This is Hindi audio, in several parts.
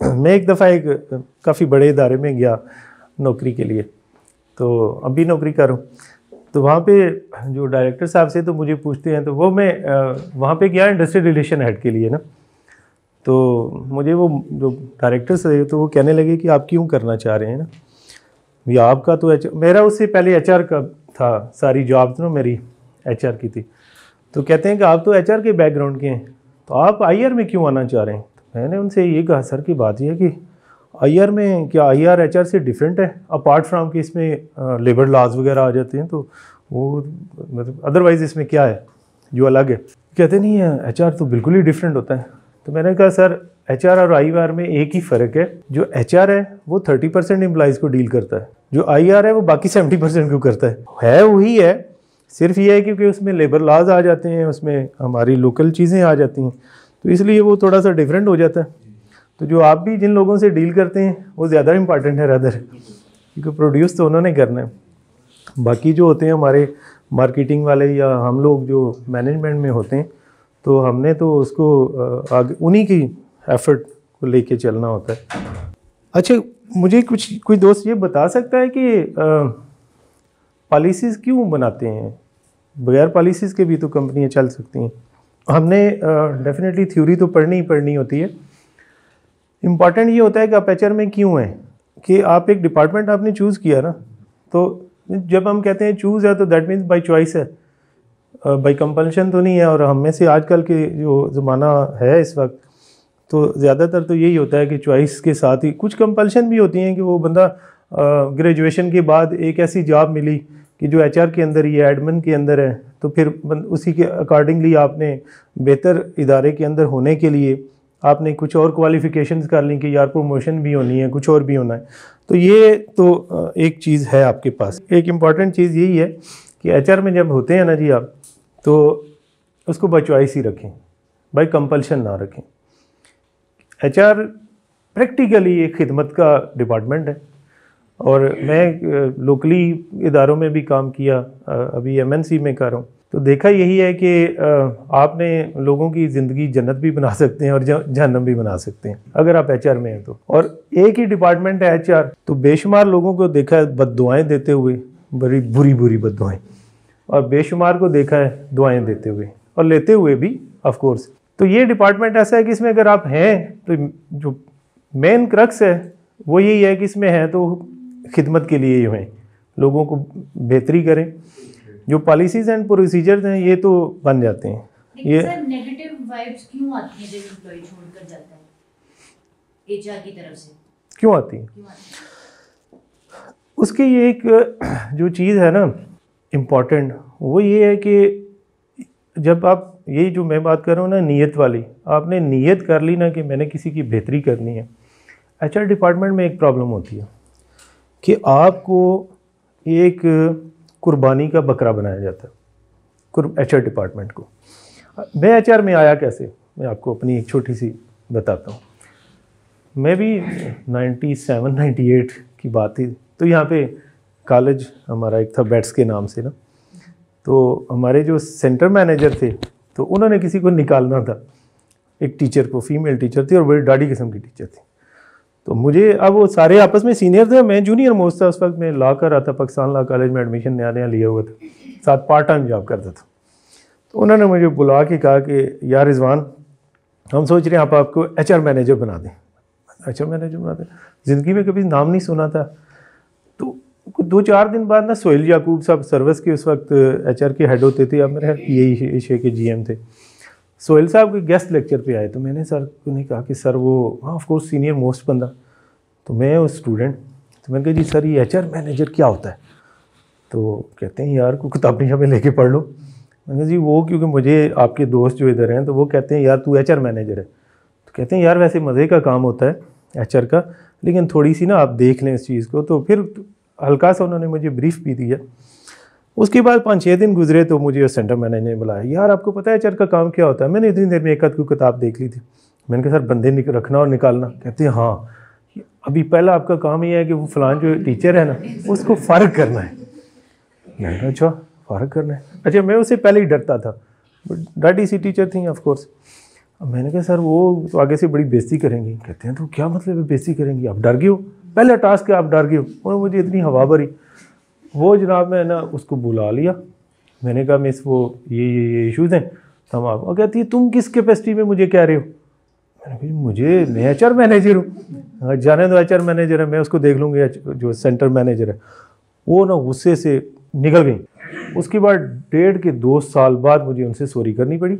मैं एक दफ़ा एक काफ़ी बड़े इदारे में गया नौकरी के लिए तो अभी नौकरी कर रहा हूँ तो वहाँ पे जो डायरेक्टर साहब से तो मुझे पूछते हैं तो वो मैं वहाँ पे गया इंडस्ट्री रिलेशन हेड के लिए ना तो मुझे वो जो डायरेक्टर से तो वो कहने लगे कि आप क्यों करना चाह रहे हैं ना भैया आपका तो एच मेरा उससे पहले एच का था सारी जॉब तो ना मेरी एच की थी तो कहते हैं कि आप तो एच के बैकग्राउंड के हैं तो आप आई में क्यों आना चाह रहे हैं मैंने उनसे ये कहा सर की बात यह है कि आई आर में क्या आई आर एच आर से डिफरेंट है अपार्ट फ्राम कि इसमें लेबर लॉज वगैरह आ जाते हैं तो वो मतलब अदरवाइज़ इसमें क्या है जो अलग है कहते नहीं है एच आर तो बिल्कुल ही डिफरेंट होता है तो मैंने कहा सर एच आर और आई आर में एक ही फ़र्क है जो एच आर है वो थर्टी परसेंट एम्प्लॉज़ को डील करता है जो आई आर है वो बाकी सेवेंटी परसेंट को करता है है वही है सिर्फ ये है क्योंकि उसमें लेबर लॉज आ जाते हैं उसमें हमारी लोकल चीज़ें आ जाती हैं तो इसलिए वो थोड़ा सा डिफरेंट हो जाता है तो जो आप भी जिन लोगों से डील करते हैं वो ज़्यादा इम्पॉर्टेंट है रादर क्योंकि प्रोड्यूस तो उन्होंने करना है बाकी जो होते हैं हमारे मार्केटिंग वाले या हम लोग जो मैनेजमेंट में होते हैं तो हमने तो उसको आगे उन्हीं की एफर्ट को लेके चलना होता है अच्छा मुझे कुछ कोई दोस्त ये बता सकता है कि पॉलिसीज़ क्यों बनाते हैं बगैर पॉलिसीज़ के भी तो कंपनियाँ चल सकती हैं हमने डेफिनेटली uh, थ्योरी तो पढ़नी ही पढ़नी होती है इम्पॉर्टेंट ये होता है कि अपेचर में क्यों हैं कि आप एक डिपार्टमेंट आपने चूज़ किया ना तो जब हम कहते हैं चूज़ है तो दैट मीन्स बाई चॉइस है बाई कंपल्शन तो नहीं है और हम में से आजकल के जो ज़माना है इस वक्त तो ज़्यादातर तो यही होता है कि चॉइस के साथ ही कुछ कंपल्शन भी होती हैं कि वो बंदा ग्रेजुएशन के बाद एक ऐसी जॉब मिली कि जो एचआर के अंदर ये एडमिन के अंदर है तो फिर उसी के अकॉर्डिंगली आपने बेहतर इदारे के अंदर होने के लिए आपने कुछ और क्वालिफ़िकेशंस कर ली कि यार प्रमोशन भी होनी है कुछ और भी होना है तो ये तो एक चीज़ है आपके पास एक इम्पॉर्टेंट चीज़ यही है कि एच में जब होते हैं ना जी आप तो उसको बचवाइस ही रखें बाई कंपल्शन ना रखें एच प्रैक्टिकली एक खिदमत का डिपार्टमेंट है और मैं लोकली इदारों में भी काम किया अभी एमएनसी में कर रहा हूँ तो देखा यही है कि आपने लोगों की ज़िंदगी जन्नत भी बना सकते हैं और जहन्नम भी बना सकते हैं अगर आप एच में हैं तो और एक ही डिपार्टमेंट है एच तो बेशुमार लोगों को देखा है बद दुआएँ देते हुए बड़ी बुरी बुरी बद दुआएँ और बेशुमार को देखा है दुआएँ देते हुए और लेते हुए भी ऑफकोर्स तो ये डिपार्टमेंट ऐसा है कि इसमें अगर आप हैं तो जो मेन क्रक्स है वो यही है कि इसमें हैं तो खिदमत के लिए जो हैं लोगों को बेहतरी करें जो पॉलिसीज़ एंड प्रोसीजर्स हैं ये तो बन जाते हैं ये नेगेटिव वाइब्स क्यों आती है जब एम्प्लॉय छोड़कर जाता है एचआर की तरफ से क्यों आती उसकी ये एक जो चीज़ है ना इम्पॉर्टेंट वो ये है कि जब आप ये जो मैं बात कर रहा हूँ ना नीयत वाली आपने नीयत कर ली ना कि मैंने किसी की बेहतरी करनी है एचआर डिपार्टमेंट में एक प्रॉब्लम होती है कि आपको एक कुर्बानी का बकरा बनाया जाता है एच डिपार्टमेंट को मैं एच में आया कैसे मैं आपको अपनी एक छोटी सी बताता हूँ मैं भी 97, 98 की बात थी तो यहाँ पे कॉलेज हमारा एक था बैट्स के नाम से ना तो हमारे जो सेंटर मैनेजर थे तो उन्होंने किसी को निकालना था एक टीचर को फीमेल टीचर थी और बड़ी डाढ़ी किस्म की टीचर थी तो मुझे अब वो सारे आपस में सीनियर थे मैं जूनियर मोस्ट था उस वक्त मैं ला कर रहा था पाकिस्तान ला कॉलेज में एडमिशन नया नया लिया हुआ था साथ पार्ट टाइम जॉब करता था तो उन्होंने मुझे बुला के कहा कि यार रिजवान हम सोच रहे हैं आप आपको एच मैनेजर बना दें एच मैनेजर बना दें ज़िंदगी में कभी नाम नहीं सुना था तो दो चार दिन बाद ना सोहेल याकूब साहब सर्विस के उस वक्त एच के हेड होते थे अब मेरे ये ए के जी थे सोहेल साहब के गेस्ट लेक्चर पे आए तो मैंने सर को नहीं कहा कि सर वो हाँ ऑफकोर्स सीनियर मोस्ट बंदा तो मैं वो स्टूडेंट तो मैंने कहा जी सर ये एच मैनेजर क्या होता है तो कहते हैं यार को नहीं हमें लेके पढ़ लो मैंने जी वो क्योंकि मुझे आपके दोस्त जो इधर हैं तो वो कहते हैं यार तू एच मैनेजर है तो कहते हैं यार वैसे मज़े का काम होता है एच का लेकिन थोड़ी सी ना आप देख लें इस चीज़ को तो फिर हल्का सा उन्होंने मुझे ब्रीफ भी दिया उसके बाद पाँच छः दिन गुजरे तो मुझे उस सेंटर मैनेजर ने बुलाया यार आपको पता है चर का काम क्या होता है मैंने इतनी देर में एक आध कोई किताब देख ली थी मैंने कहा सर बंदे रखना और निकालना कहते हैं हाँ अभी पहला आपका काम ये है कि वो फलान जो टीचर है ना उसको फ़र्क करना है मैंने कहा अच्छा फ़र्क करना है अच्छा मैं उससे पहले ही डरता था डैडी सी टीचर थी ऑफकोर्स मैंने कहा सर वो तो आगे से बड़ी बेजती करेंगी कहते हैं तो क्या मतलब बेजती करेंगी आप डर गए हो पहला टास्क आप डर गए हो और मुझे इतनी हवा भरी वो जनाब मैं ना उसको बुला लिया मैंने कहा मिस वो ये ये ये इशूज़ हैं तम आप और कहती है तुम किस कैपेसिटी में मुझे कह रहे हो मैंने कहा मुझे मैं एच मैनेजर हूँ हाँ, जाने दो एच मैनेजर है मैं उसको देख लूँगी जो सेंटर मैनेजर है वो ना गुस्से से निकल गई उसके बाद डेढ़ के दो साल बाद मुझे उनसे सॉरी करनी पड़ी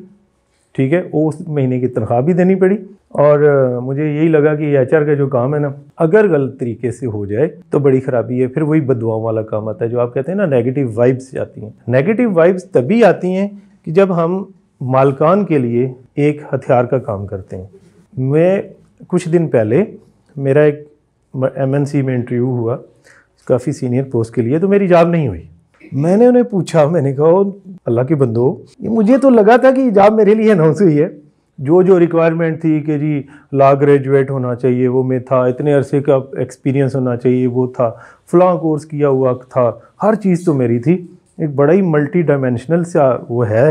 ठीक है वो उस महीने की तनख्वाह भी देनी पड़ी और मुझे यही लगा कि एच का जो काम है ना अगर गलत तरीके से हो जाए तो बड़ी ख़राबी है फिर वही बदवाओं वाला काम आता है जो आप कहते हैं ना नेगेटिव वाइब्स आती हैं नेगेटिव वाइब्स तभी आती हैं कि जब हम मालकान के लिए एक हथियार का काम करते हैं मैं कुछ दिन पहले मेरा एक एमएनसी में इंटरव्यू हुआ काफ़ी सीनियर पोस्ट के लिए तो मेरी जॉब नहीं हुई मैंने उन्हें पूछा मैंने कहा अल्लाह के बंदो ये मुझे तो लगा था कि जॉब मेरे लिए अनाउंस हुई है जो जो रिक्वायरमेंट थी कि जी ला ग्रेजुएट होना चाहिए वो में था इतने अरसे का एक्सपीरियंस होना चाहिए वो था फलां कोर्स किया हुआ था हर चीज़ तो मेरी थी एक बड़ा ही मल्टी डायमेंशनल सा वो है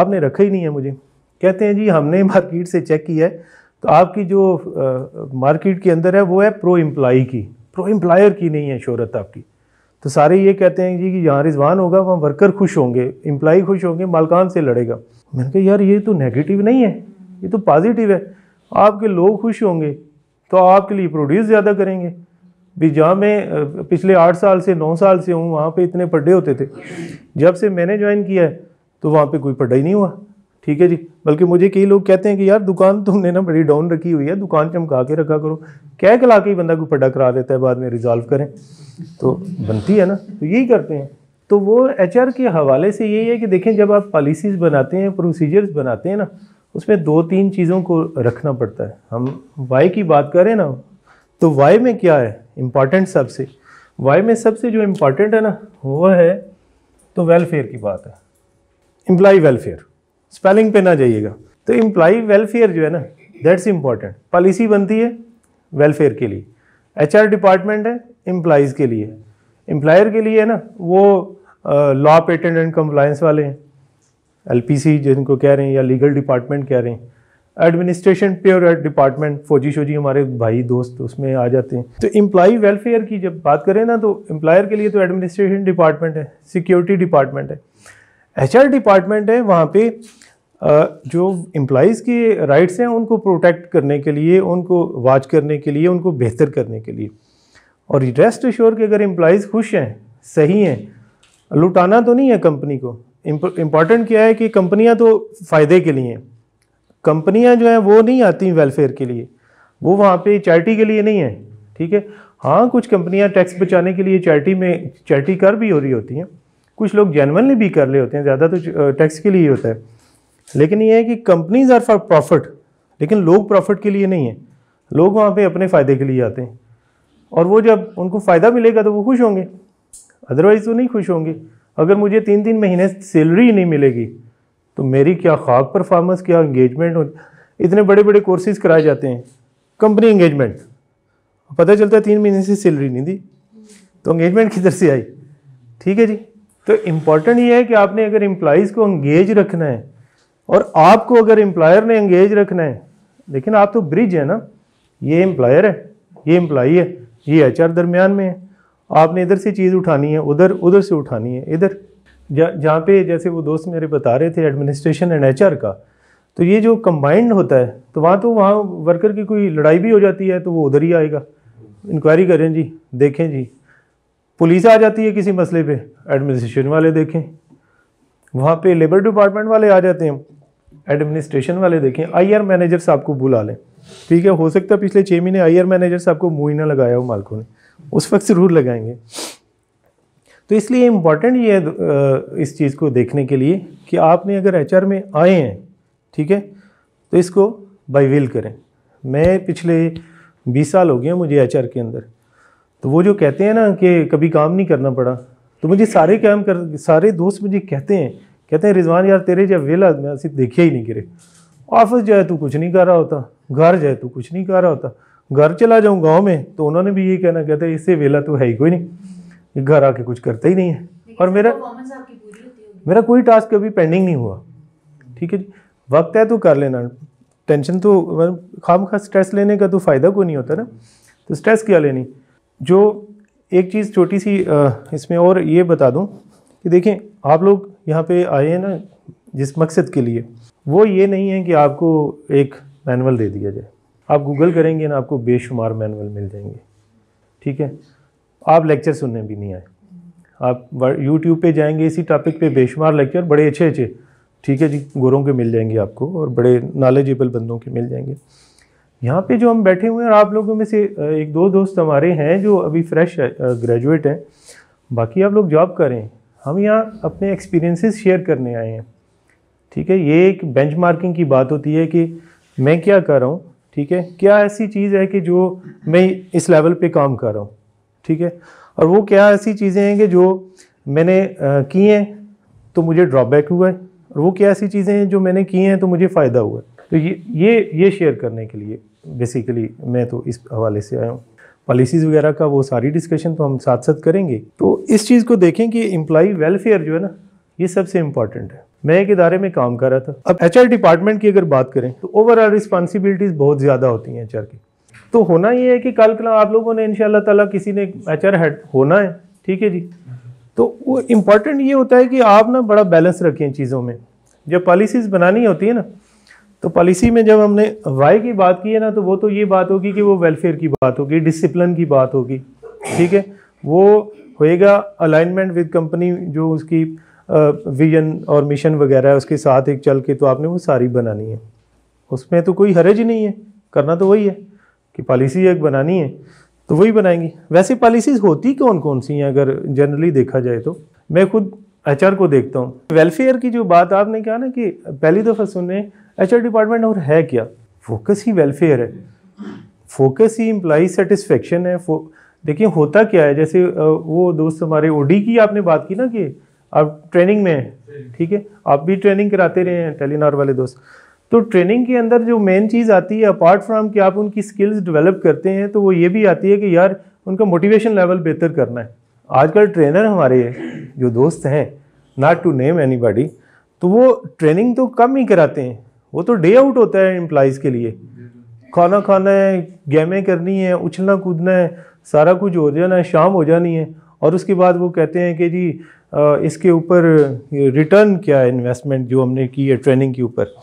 आपने रखा ही नहीं है मुझे कहते हैं जी हमने मार्केट से चेक किया है तो आपकी जो मार्किट मार्केट के अंदर है वो है प्रो एम्प्लाई की प्रो एम्प्लायर की नहीं है शोहरत आपकी तो सारे ये कहते हैं जी कि यहाँ रिजवान होगा वहाँ वर्कर खुश होंगे इम्प्लाई खुश होंगे मालकान से लड़ेगा मैंने कहा यार ये तो नेगेटिव नहीं है ये तो पॉजिटिव है आपके लोग खुश होंगे तो आपके लिए प्रोड्यूस ज़्यादा करेंगे भी जहाँ मैं पिछले आठ साल से नौ साल से हूँ वहाँ पे इतने पड्डे होते थे जब से मैंने ज्वाइन किया है तो वहाँ पे कोई पढ़ाई नहीं हुआ ठीक है जी बल्कि मुझे कई लोग कहते हैं कि यार दुकान तुमने ना बड़ी डाउन रखी हुई है दुकान चमका के रखा करो कह कला के ही बंदा को पड्डा करा देता है बाद में रिजॉल्व करें तो बनती है ना तो यही करते हैं तो वो एच के हवाले से यही है कि देखें जब आप पॉलिसीज़ बनाते हैं प्रोसीजर्स बनाते हैं ना उसमें दो तीन चीज़ों को रखना पड़ता है हम वाई की बात करें ना तो वाई में क्या है इम्पॉर्टेंट सबसे वाई में सबसे जो इम्पॉर्टेंट है ना वो है तो वेलफेयर की बात है एम्प्लॉय वेलफेयर स्पेलिंग पे ना जाइएगा तो इम्प्लाई वेलफेयर जो है ना दैट्स इम्पॉर्टेंट पॉलिसी बनती है वेलफेयर के लिए एच डिपार्टमेंट है इम्प्लाइज के लिए एम्प्लॉयर के लिए है ना वो लॉ पेटेंट एंड कंप्लायंस वाले हैं एल जिनको कह रहे हैं या लीगल डिपार्टमेंट कह रहे हैं एडमिनिस्ट्रेशन प्योर डिपार्टमेंट फौजी शोजी हमारे भाई दोस्त उसमें आ जाते हैं तो इम्प्लाई वेलफेयर की जब बात करें ना तो एम्प्लॉयर के लिए तो एडमिनिस्ट्रेशन डिपार्टमेंट है सिक्योरिटी डिपार्टमेंट है एचआर डिपार्टमेंट है वहाँ पे जो एम्प्लॉज़ के राइट्स हैं उनको प्रोटेक्ट करने के लिए उनको वाच करने के लिए उनको बेहतर करने के लिए और रेस्ट श्योर कि अगर एम्प्लॉज़ खुश हैं सही हैं लुटाना तो नहीं है कंपनी को इम्पॉर्टेंट क्या है कि कंपनियां तो फ़ायदे के लिए हैं कंपनियां जो हैं वो नहीं आती वेलफेयर के लिए वो वहाँ पे चैरिटी के लिए नहीं है ठीक है हाँ कुछ कंपनियां टैक्स बचाने के लिए चैरिटी में चैरिटी कर भी हो रही होती हैं कुछ लोग जेनवनली भी कर रहे होते हैं ज़्यादा तो टैक्स के लिए ही होता है लेकिन ये है कि कंपनीज आर फॉर प्रॉफिट लेकिन लोग प्रॉफिट के लिए नहीं है लोग वहाँ पे अपने फ़ायदे के लिए आते हैं और वो जब उनको फ़ायदा मिलेगा तो वो खुश होंगे अदरवाइज़ वो नहीं खुश होंगे अगर मुझे तीन तीन महीने सैलरी नहीं मिलेगी तो मेरी क्या खाक परफॉर्मेंस क्या इंगेजमेंट हो इतने बड़े बड़े कोर्सेज कराए जाते हैं कंपनी इंगेजमेंट पता चलता है तीन महीने से सैलरी नहीं दी तो इंगेजमेंट किधर से आई ठीक है जी तो इम्पॉर्टेंट ये है कि आपने अगर एम्प्लॉज़ को इंगेज रखना है और आपको अगर एम्प्लॉयर ने एंगेज रखना है लेकिन आप तो ब्रिज है ना ये एम्प्लॉयर है ये एम्प्लॉई है ये एच आर दरमियान में है आपने इधर से चीज़ उठानी है उधर उधर से उठानी है इधर जहाँ पे जैसे वो दोस्त मेरे बता रहे थे एडमिनिस्ट्रेशन एंड एच का तो ये जो कंबाइंड होता है तो वहाँ तो वहाँ वर्कर की कोई लड़ाई भी हो जाती है तो वो उधर ही आएगा इंक्वायरी करें जी देखें जी पुलिस आ जाती है किसी मसले पे एडमिनिस्ट्रेशन वाले देखें वहाँ पे लेबर डिपार्टमेंट वाले आ जाते हैं एडमिनिस्ट्रेशन वाले देखें आई आर मैनेजर साहब को बुला लें ठीक है हो सकता है पिछले छः महीने आई आर मैनेजर साहब को मुँह ना लगाया हो मालकों ने उस वक्त ज़रूर लगाएंगे तो इसलिए इम्पॉर्टेंट ये है इस चीज़ को देखने के लिए कि आपने अगर एच में आए हैं ठीक है तो इसको बाई विल करें मैं पिछले बीस साल हो गए मुझे एच के अंदर तो वो जो कहते हैं ना कि कभी काम नहीं करना पड़ा तो मुझे सारे काम कर सारे दोस्त मुझे कहते हैं कहते हैं रिजवान यार तेरे जब वेला आदमी सिर्फ देखे ही नहीं गिरे ऑफिस जाए तू कुछ नहीं कर रहा होता घर जाए तू कुछ नहीं कर रहा होता घर चला जाऊँ गाँव में तो उन्होंने भी ये कहना कहते इससे वेला तो है ही कोई नहीं घर आके कुछ करता ही नहीं है और मेरा मेरा कोई टास्क अभी पेंडिंग नहीं हुआ ठीक है जी वक्त है तो कर लेना टेंशन तो खाम खास स्ट्रेस लेने का तो फ़ायदा कोई नहीं होता ना तो स्ट्रेस क्या लेनी जो एक चीज़ छोटी सी इसमें और ये बता दूँ कि देखें आप लोग यहाँ पे आए हैं ना जिस मकसद के लिए वो ये नहीं है कि आपको एक मैनुअल दे दिया जाए आप गूगल करेंगे ना आपको बेशुमार मैनुअल मिल जाएंगे ठीक है आप लेक्चर सुनने भी नहीं आए आप यूट्यूब पे जाएंगे इसी टॉपिक पे बेशुमार लेक्चर बड़े अच्छे अच्छे ठीक है जी गोरों के मिल जाएंगे आपको और बड़े नॉलेजेबल बंदों के मिल जाएंगे यहाँ पे जो हम बैठे हुए हैं और आप लोगों में से एक दो दोस्त हमारे हैं जो अभी फ्रेश ग्रेजुएट हैं बाकी आप लोग जॉब करें हम यहाँ अपने एक्सपीरियंसेस शेयर करने आए हैं ठीक है ये एक बेंचमार्किंग की बात होती है कि मैं क्या कर रहा हूँ ठीक है क्या ऐसी चीज़ है कि जो मैं इस लेवल पे काम कर रहा हूँ ठीक है और वो क्या ऐसी चीज़ें हैं कि जो मैंने की हैं तो मुझे ड्रॉबैक हुआ है और वो क्या ऐसी चीज़ें हैं जो मैंने की हैं तो मुझे फ़ायदा हुआ है तो ये ये ये शेयर करने के लिए बेसिकली मैं तो इस हवाले से आया हूँ पॉलिसीज़ वगैरह का वो सारी डिस्कशन तो हम साथ साथ करेंगे तो इस चीज़ को देखें कि एम्प्लॉई वेलफेयर जो है ना ये सबसे इम्पॉर्टेंट है मैं एक इदारे में काम कर रहा था अब एच डिपार्टमेंट की अगर बात करें तो ओवरऑल रिस्पॉन्सिबिलिटीज़ बहुत ज़्यादा होती हैं एच की तो होना ये है कि कल कल आप लोगों ने इन ताला किसी ने एच हेड होना है ठीक है जी तो वो इम्पॉर्टेंट ये होता है कि आप ना बड़ा बैलेंस रखें चीज़ों में जब पॉलिसीज़ बनानी होती है ना तो पॉलिसी में जब हमने वाई की बात की है ना तो वो तो ये बात होगी कि वो वेलफेयर की बात होगी डिसिप्लिन की बात होगी ठीक है वो होएगा अलाइनमेंट विद कंपनी जो उसकी विजन और मिशन वगैरह है उसके साथ एक चल के तो आपने वो सारी बनानी है उसमें तो कोई हरज ही नहीं है करना तो वही है कि पॉलिसी एक बनानी है तो वही बनाएंगी वैसे पॉलिसीज़ होती कौन कौन सी हैं अगर जनरली देखा जाए तो मैं खुद एच को देखता हूँ वेलफेयर की जो बात आपने कहा ना कि पहली दफ़ा सुने एच डिपार्टमेंट और है क्या फोकस ही वेलफेयर है फोकस ही इम्प्लाई सेटिस्फेक्शन है देखिए होता क्या है जैसे वो दोस्त हमारे ओडी की आपने बात की ना कि आप ट्रेनिंग में हैं ठीक है आप भी ट्रेनिंग कराते रहे हैं टेलीनार वाले दोस्त तो ट्रेनिंग के अंदर जो मेन चीज़ आती है अपार्ट फ्राम कि आप उनकी स्किल्स डेवलप करते हैं तो वो ये भी आती है कि यार उनका मोटिवेशन लेवल बेहतर करना है आजकल ट्रेनर हमारे जो दोस्त हैं नॉट टू नेम एनी तो वो ट्रेनिंग तो कम ही कराते हैं वो तो डे आउट होता है एम्प्लाइज के लिए खाना खाना है गेमें करनी है उछलना कूदना है सारा कुछ हो जाना है शाम हो जानी है और उसके बाद वो कहते हैं कि जी इसके ऊपर रिटर्न क्या है इन्वेस्टमेंट जो हमने की है ट्रेनिंग के ऊपर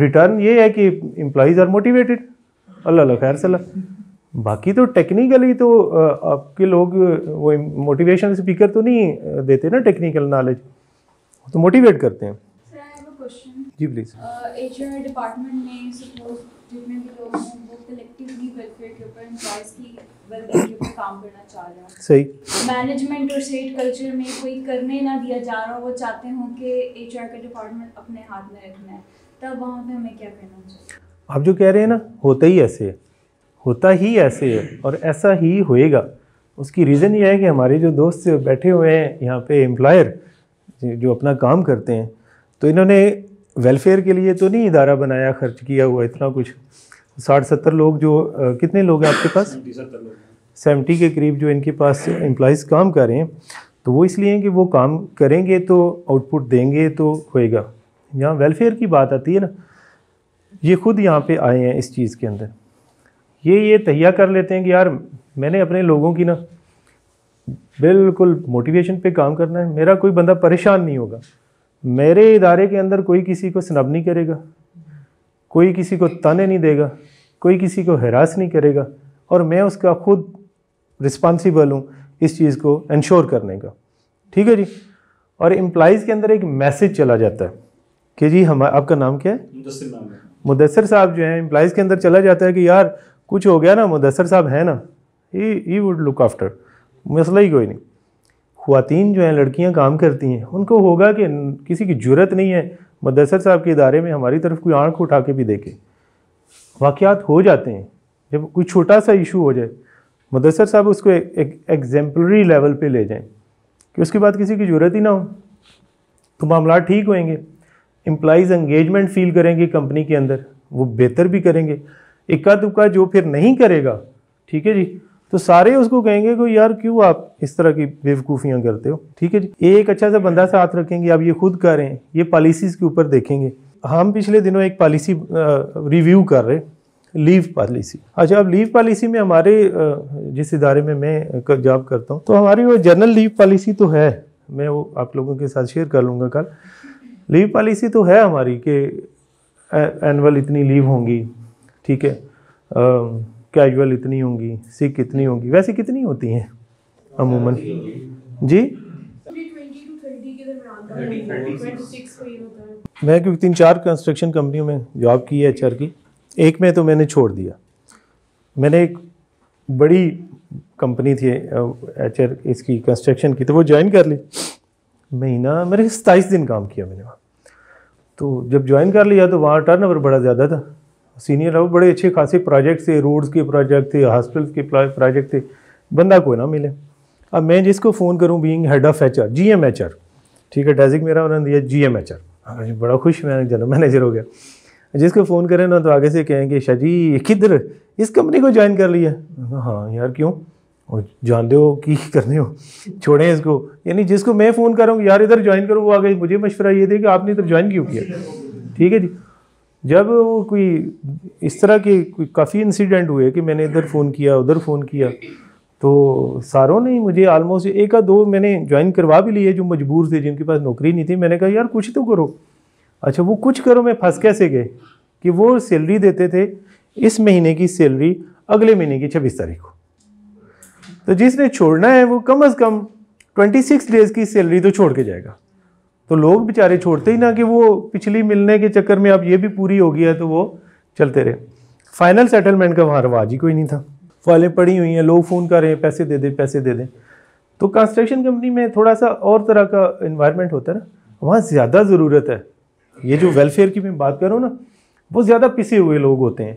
रिटर्न ये है कि एम्प्लॉज आर मोटिवेटेड अल्लाह खैर सला बाकी तो टेक्निकली तो आपके लोग वो मोटिवेशन स्पीकर तो नहीं देते ना टेक्निकल नॉलेज तो मोटिवेट करते हैं जी प्लीज एचआर डिपार्टमेंट ने सपोज जितने भी लोग हैं वो कलेक्टिवली वेलफेयर के ऊपर एम्प्लॉयज की वेलफेयर के ऊपर काम करना चाह रहे हैं सही मैनेजमेंट और स्टेट कल्चर में कोई करने ना दिया जा रहा वो चाहते हो कि एचआर का डिपार्टमेंट अपने हाथ में रखना है तब वहाँ पे हमें क्या करना चाहिए आप जो कह रहे हैं ना होता ही ऐसे है होता ही ऐसे है और ऐसा ही होएगा उसकी रीज़न ये है कि हमारे जो दोस्त बैठे हुए हैं यहाँ पे एम्प्लॉयर जो अपना काम करते हैं तो इन्होंने वेलफेयर के लिए तो नहीं इदारा बनाया खर्च किया हुआ इतना कुछ साठ सत्तर लोग जो आ, कितने लोग हैं आपके पास सेवेंटी के करीब जो इनके पास एम्प्लॉज़ काम कर रहे हैं तो वो इसलिए कि वो काम करेंगे तो आउटपुट देंगे तो होएगा यहाँ वेलफेयर की बात आती है ना ये खुद यहाँ पे आए हैं इस चीज़ के अंदर ये ये तहिया कर लेते हैं कि यार मैंने अपने लोगों की ना बिल्कुल मोटिवेशन पे काम करना है मेरा कोई बंदा परेशान नहीं होगा मेरे इदारे के अंदर कोई किसी को स्नब नहीं करेगा कोई किसी को ताने नहीं देगा कोई किसी को हरास नहीं करेगा और मैं उसका खुद रिस्पॉन्सिबल हूँ इस चीज़ को इंश्योर करने का ठीक है जी और एम्प्लाइज़ के अंदर एक मैसेज चला जाता है कि जी हम आपका नाम क्या है मुदसर साहब जो है एम्प्लाइज़ के अंदर चला जाता है कि यार कुछ हो गया ना मुदसर साहब है ना ही वुड लुक आफ्टर मसला ही कोई नहीं खुवान जो हैं लड़कियाँ काम करती हैं उनको होगा कि किसी की जरूरत नहीं है मदसर साहब के इदारे में हमारी तरफ कोई आँख उठा के भी देखे वाक़ात हो जाते हैं जब कोई छोटा सा इशू हो जाए मदसर साहब उसको एक एग्जाम्पलरी लेवल पे ले जाएं कि उसके बाद किसी की जरूरत ही ना हो तो मामला ठीक होएंगे एम्प्लाइज़ एंगेजमेंट फील करेंगे कंपनी के अंदर वो बेहतर भी करेंगे इक्का दुक्का जो फिर नहीं करेगा ठीक है जी तो सारे उसको कहेंगे कि यार क्यों आप इस तरह की बेवकूफ़ियाँ करते हो ठीक है जी एक अच्छा सा बंदा साथ रखेंगे आप ये खुद कर रहे हैं ये पॉलिसीज़ के ऊपर देखेंगे हम पिछले दिनों एक पॉलिसी रिव्यू कर रहे लीव पॉलिसी अच्छा अब लीव पॉलिसी में हमारे जिस इदारे में मैं जॉब करता हूँ तो हमारी वो जनरल लीव पॉलिसी तो है मैं वो आप लोगों के साथ शेयर कर लूँगा कल लीव पॉलिसी तो है हमारी कि एनअल इतनी लीव होंगी ठीक है कैजुअल इतनी होंगी सिख इतनी होंगी वैसे कितनी होती हैं अमूमन जी मैं क्योंकि तीन चार कंस्ट्रक्शन कंपनियों में जॉब की है एचआर की एक में तो मैंने छोड़ दिया मैंने एक बड़ी कंपनी थी एच इसकी कंस्ट्रक्शन की तो वो ज्वाइन कर ली महीना मेरे सताईस दिन काम किया मैंने वहाँ तो जब ज्वाइन कर लिया तो वहाँ टर्नओवर बड़ा ज़्यादा था सीनियर रहो बड़े अच्छे खासे प्रोजेक्ट थे रोड्स के प्रोजेक्ट थे हॉस्पिटल्स के प्रोजेक्ट थे बंदा कोई ना मिले अब मैं जिसको फ़ोन करूँ being head of H R G M H R ठीक है डेजिक मेरा उन्होंने दिया हाँ जी एम एच आर बड़ा खुश मैं जनरल मैनेजर हो गया जिसको फ़ोन करें ना तो आगे से कहेंगे शाह अच्छा जी किधर इस कंपनी को ज्वाइन कर लिया हाँ यार क्यों और जानते हो कि करने हो छोड़ें इसको यानी जिसको मैं फ़ोन कर रहा हूँ यार इधर ज्वाइन करो वो आगे मुझे मशवरा ये दे कि आपने इधर ज्वाइन क्यों किया ठीक है जी जब वो कोई इस तरह के कोई काफ़ी इंसिडेंट हुए कि मैंने इधर फ़ोन किया उधर फ़ोन किया तो सारों ने मुझे आलमोस्ट एक आ दो मैंने ज्वाइन करवा भी लिए जो मजबूर थे जिनके पास नौकरी नहीं थी मैंने कहा यार कुछ तो करो अच्छा वो कुछ करो मैं फंस कैसे गए कि वो सैलरी देते थे इस महीने की सैलरी अगले महीने की छब्बीस तारीख को तो जिसने छोड़ना है वो कम अज़ कम ट्वेंटी सिक्स डेज़ की सैलरी तो छोड़ के जाएगा तो लोग बेचारे छोड़ते ही ना कि वो पिछली मिलने के चक्कर में अब ये भी पूरी हो गया है तो वो चलते रहे फाइनल सेटलमेंट का वहाँ रवाज ही कोई नहीं था फाइलें पड़ी हुई हैं लोग फ़ोन कर रहे हैं पैसे दे दें पैसे दे दें तो कंस्ट्रक्शन कंपनी में थोड़ा सा और तरह का इन्वायरमेंट होता है ना वहाँ ज़्यादा ज़रूरत है ये जो वेलफेयर की मैं बात करूँ ना वो ज़्यादा पिसे हुए लोग होते हैं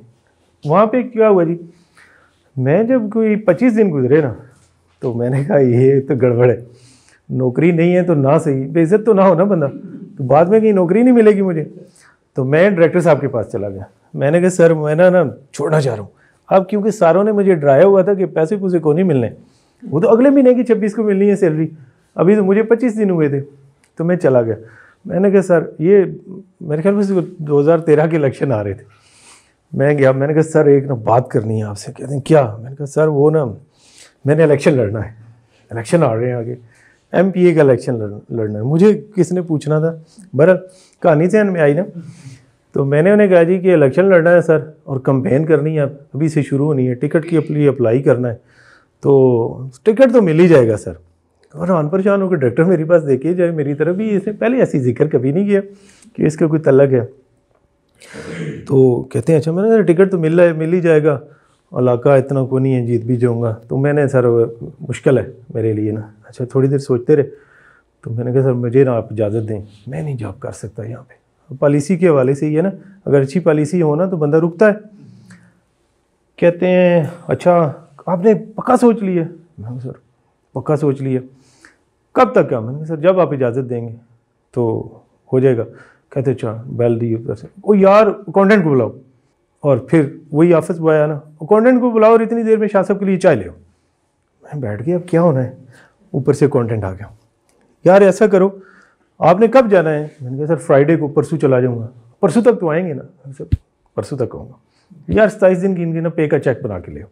वहाँ पे क्या हुआ जी मैं जब कोई पच्चीस दिन गुजरे ना तो मैंने कहा ये तो गड़बड़ है नौकरी नहीं है तो ना सही बेइज्जत तो ना हो ना बंदा तो बाद में कहीं नौकरी नहीं मिलेगी मुझे तो मैं डायरेक्टर साहब के पास चला गया मैंने कहा सर मैं ना ना छोड़ना चाह रहा हूँ अब क्योंकि सारों ने मुझे डराया हुआ था कि पैसे पूसे को नहीं मिलने वो तो अगले महीने की छब्बीस को मिलनी है सैलरी अभी तो मुझे पच्चीस दिन हुए थे तो मैं चला गया मैंने कहा सर ये मेरे ख्याल में दो हज़ार तेरह के इलेक्शन आ रहे थे मैं गया मैंने कहा सर एक ना बात करनी है आपसे कहते हैं क्या मैंने कहा सर वो ना मैंने इलेक्शन लड़ना है इलेक्शन आ रहे हैं आगे एम पी ए का इलेक्शन लड़ना है मुझे किसने पूछना था बहरहाल कहानी से में आई ना तो मैंने उन्हें कहा जी कि इलेक्शन लड़ना है सर और कंपेन करनी है अभी से शुरू होनी है टिकट की अपनी अप्लाई करना है तो टिकट तो मिल ही जाएगा सर और रान परेशान होकर डायरेक्टर मेरे पास देखिए जाए मेरी तरफ भी इसने पहले ऐसी जिक्र कभी नहीं किया कि इसका कोई तलक है तो कहते हैं अच्छा मैंने टिकट तो मिल रहा है मिल ही जाएगा इलाका इतना को नहीं है जीत भी जाऊँगा तो मैंने सर मुश्किल है मेरे लिए ना अच्छा थोड़ी देर सोचते रहे तो मैंने कहा सर मुझे ना आप इजाज़त दें मैं नहीं जॉब कर सकता यहाँ पे पॉलिसी के हवाले से ही है ना अगर अच्छी पॉलिसी हो ना तो बंदा रुकता है कहते हैं अच्छा आपने पक्का सोच लिया मैं सर पक्का सोच लिया कब तक क्या मैंने सर जब आप इजाज़त देंगे तो हो जाएगा कहते अच्छा बैल दी सर ओ यार अकाउंटेंट को बुलाओ और फिर वही ऑफिस बॉय आना अकाउंटेंट को बुलाओ और इतनी देर में शाह साहब के लिए चाय ले मैं बैठ गया अब क्या होना है ऊपर से अकाउंटेंट आ गया यार ऐसा करो आपने कब जाना है मैंने कहा सर फ्राइडे को परसों चला जाऊँगा परसों तक तो आएंगे ना सर परसों तक आऊँगा यार सताईस दिन की इनके ना पे का चेक बना के ले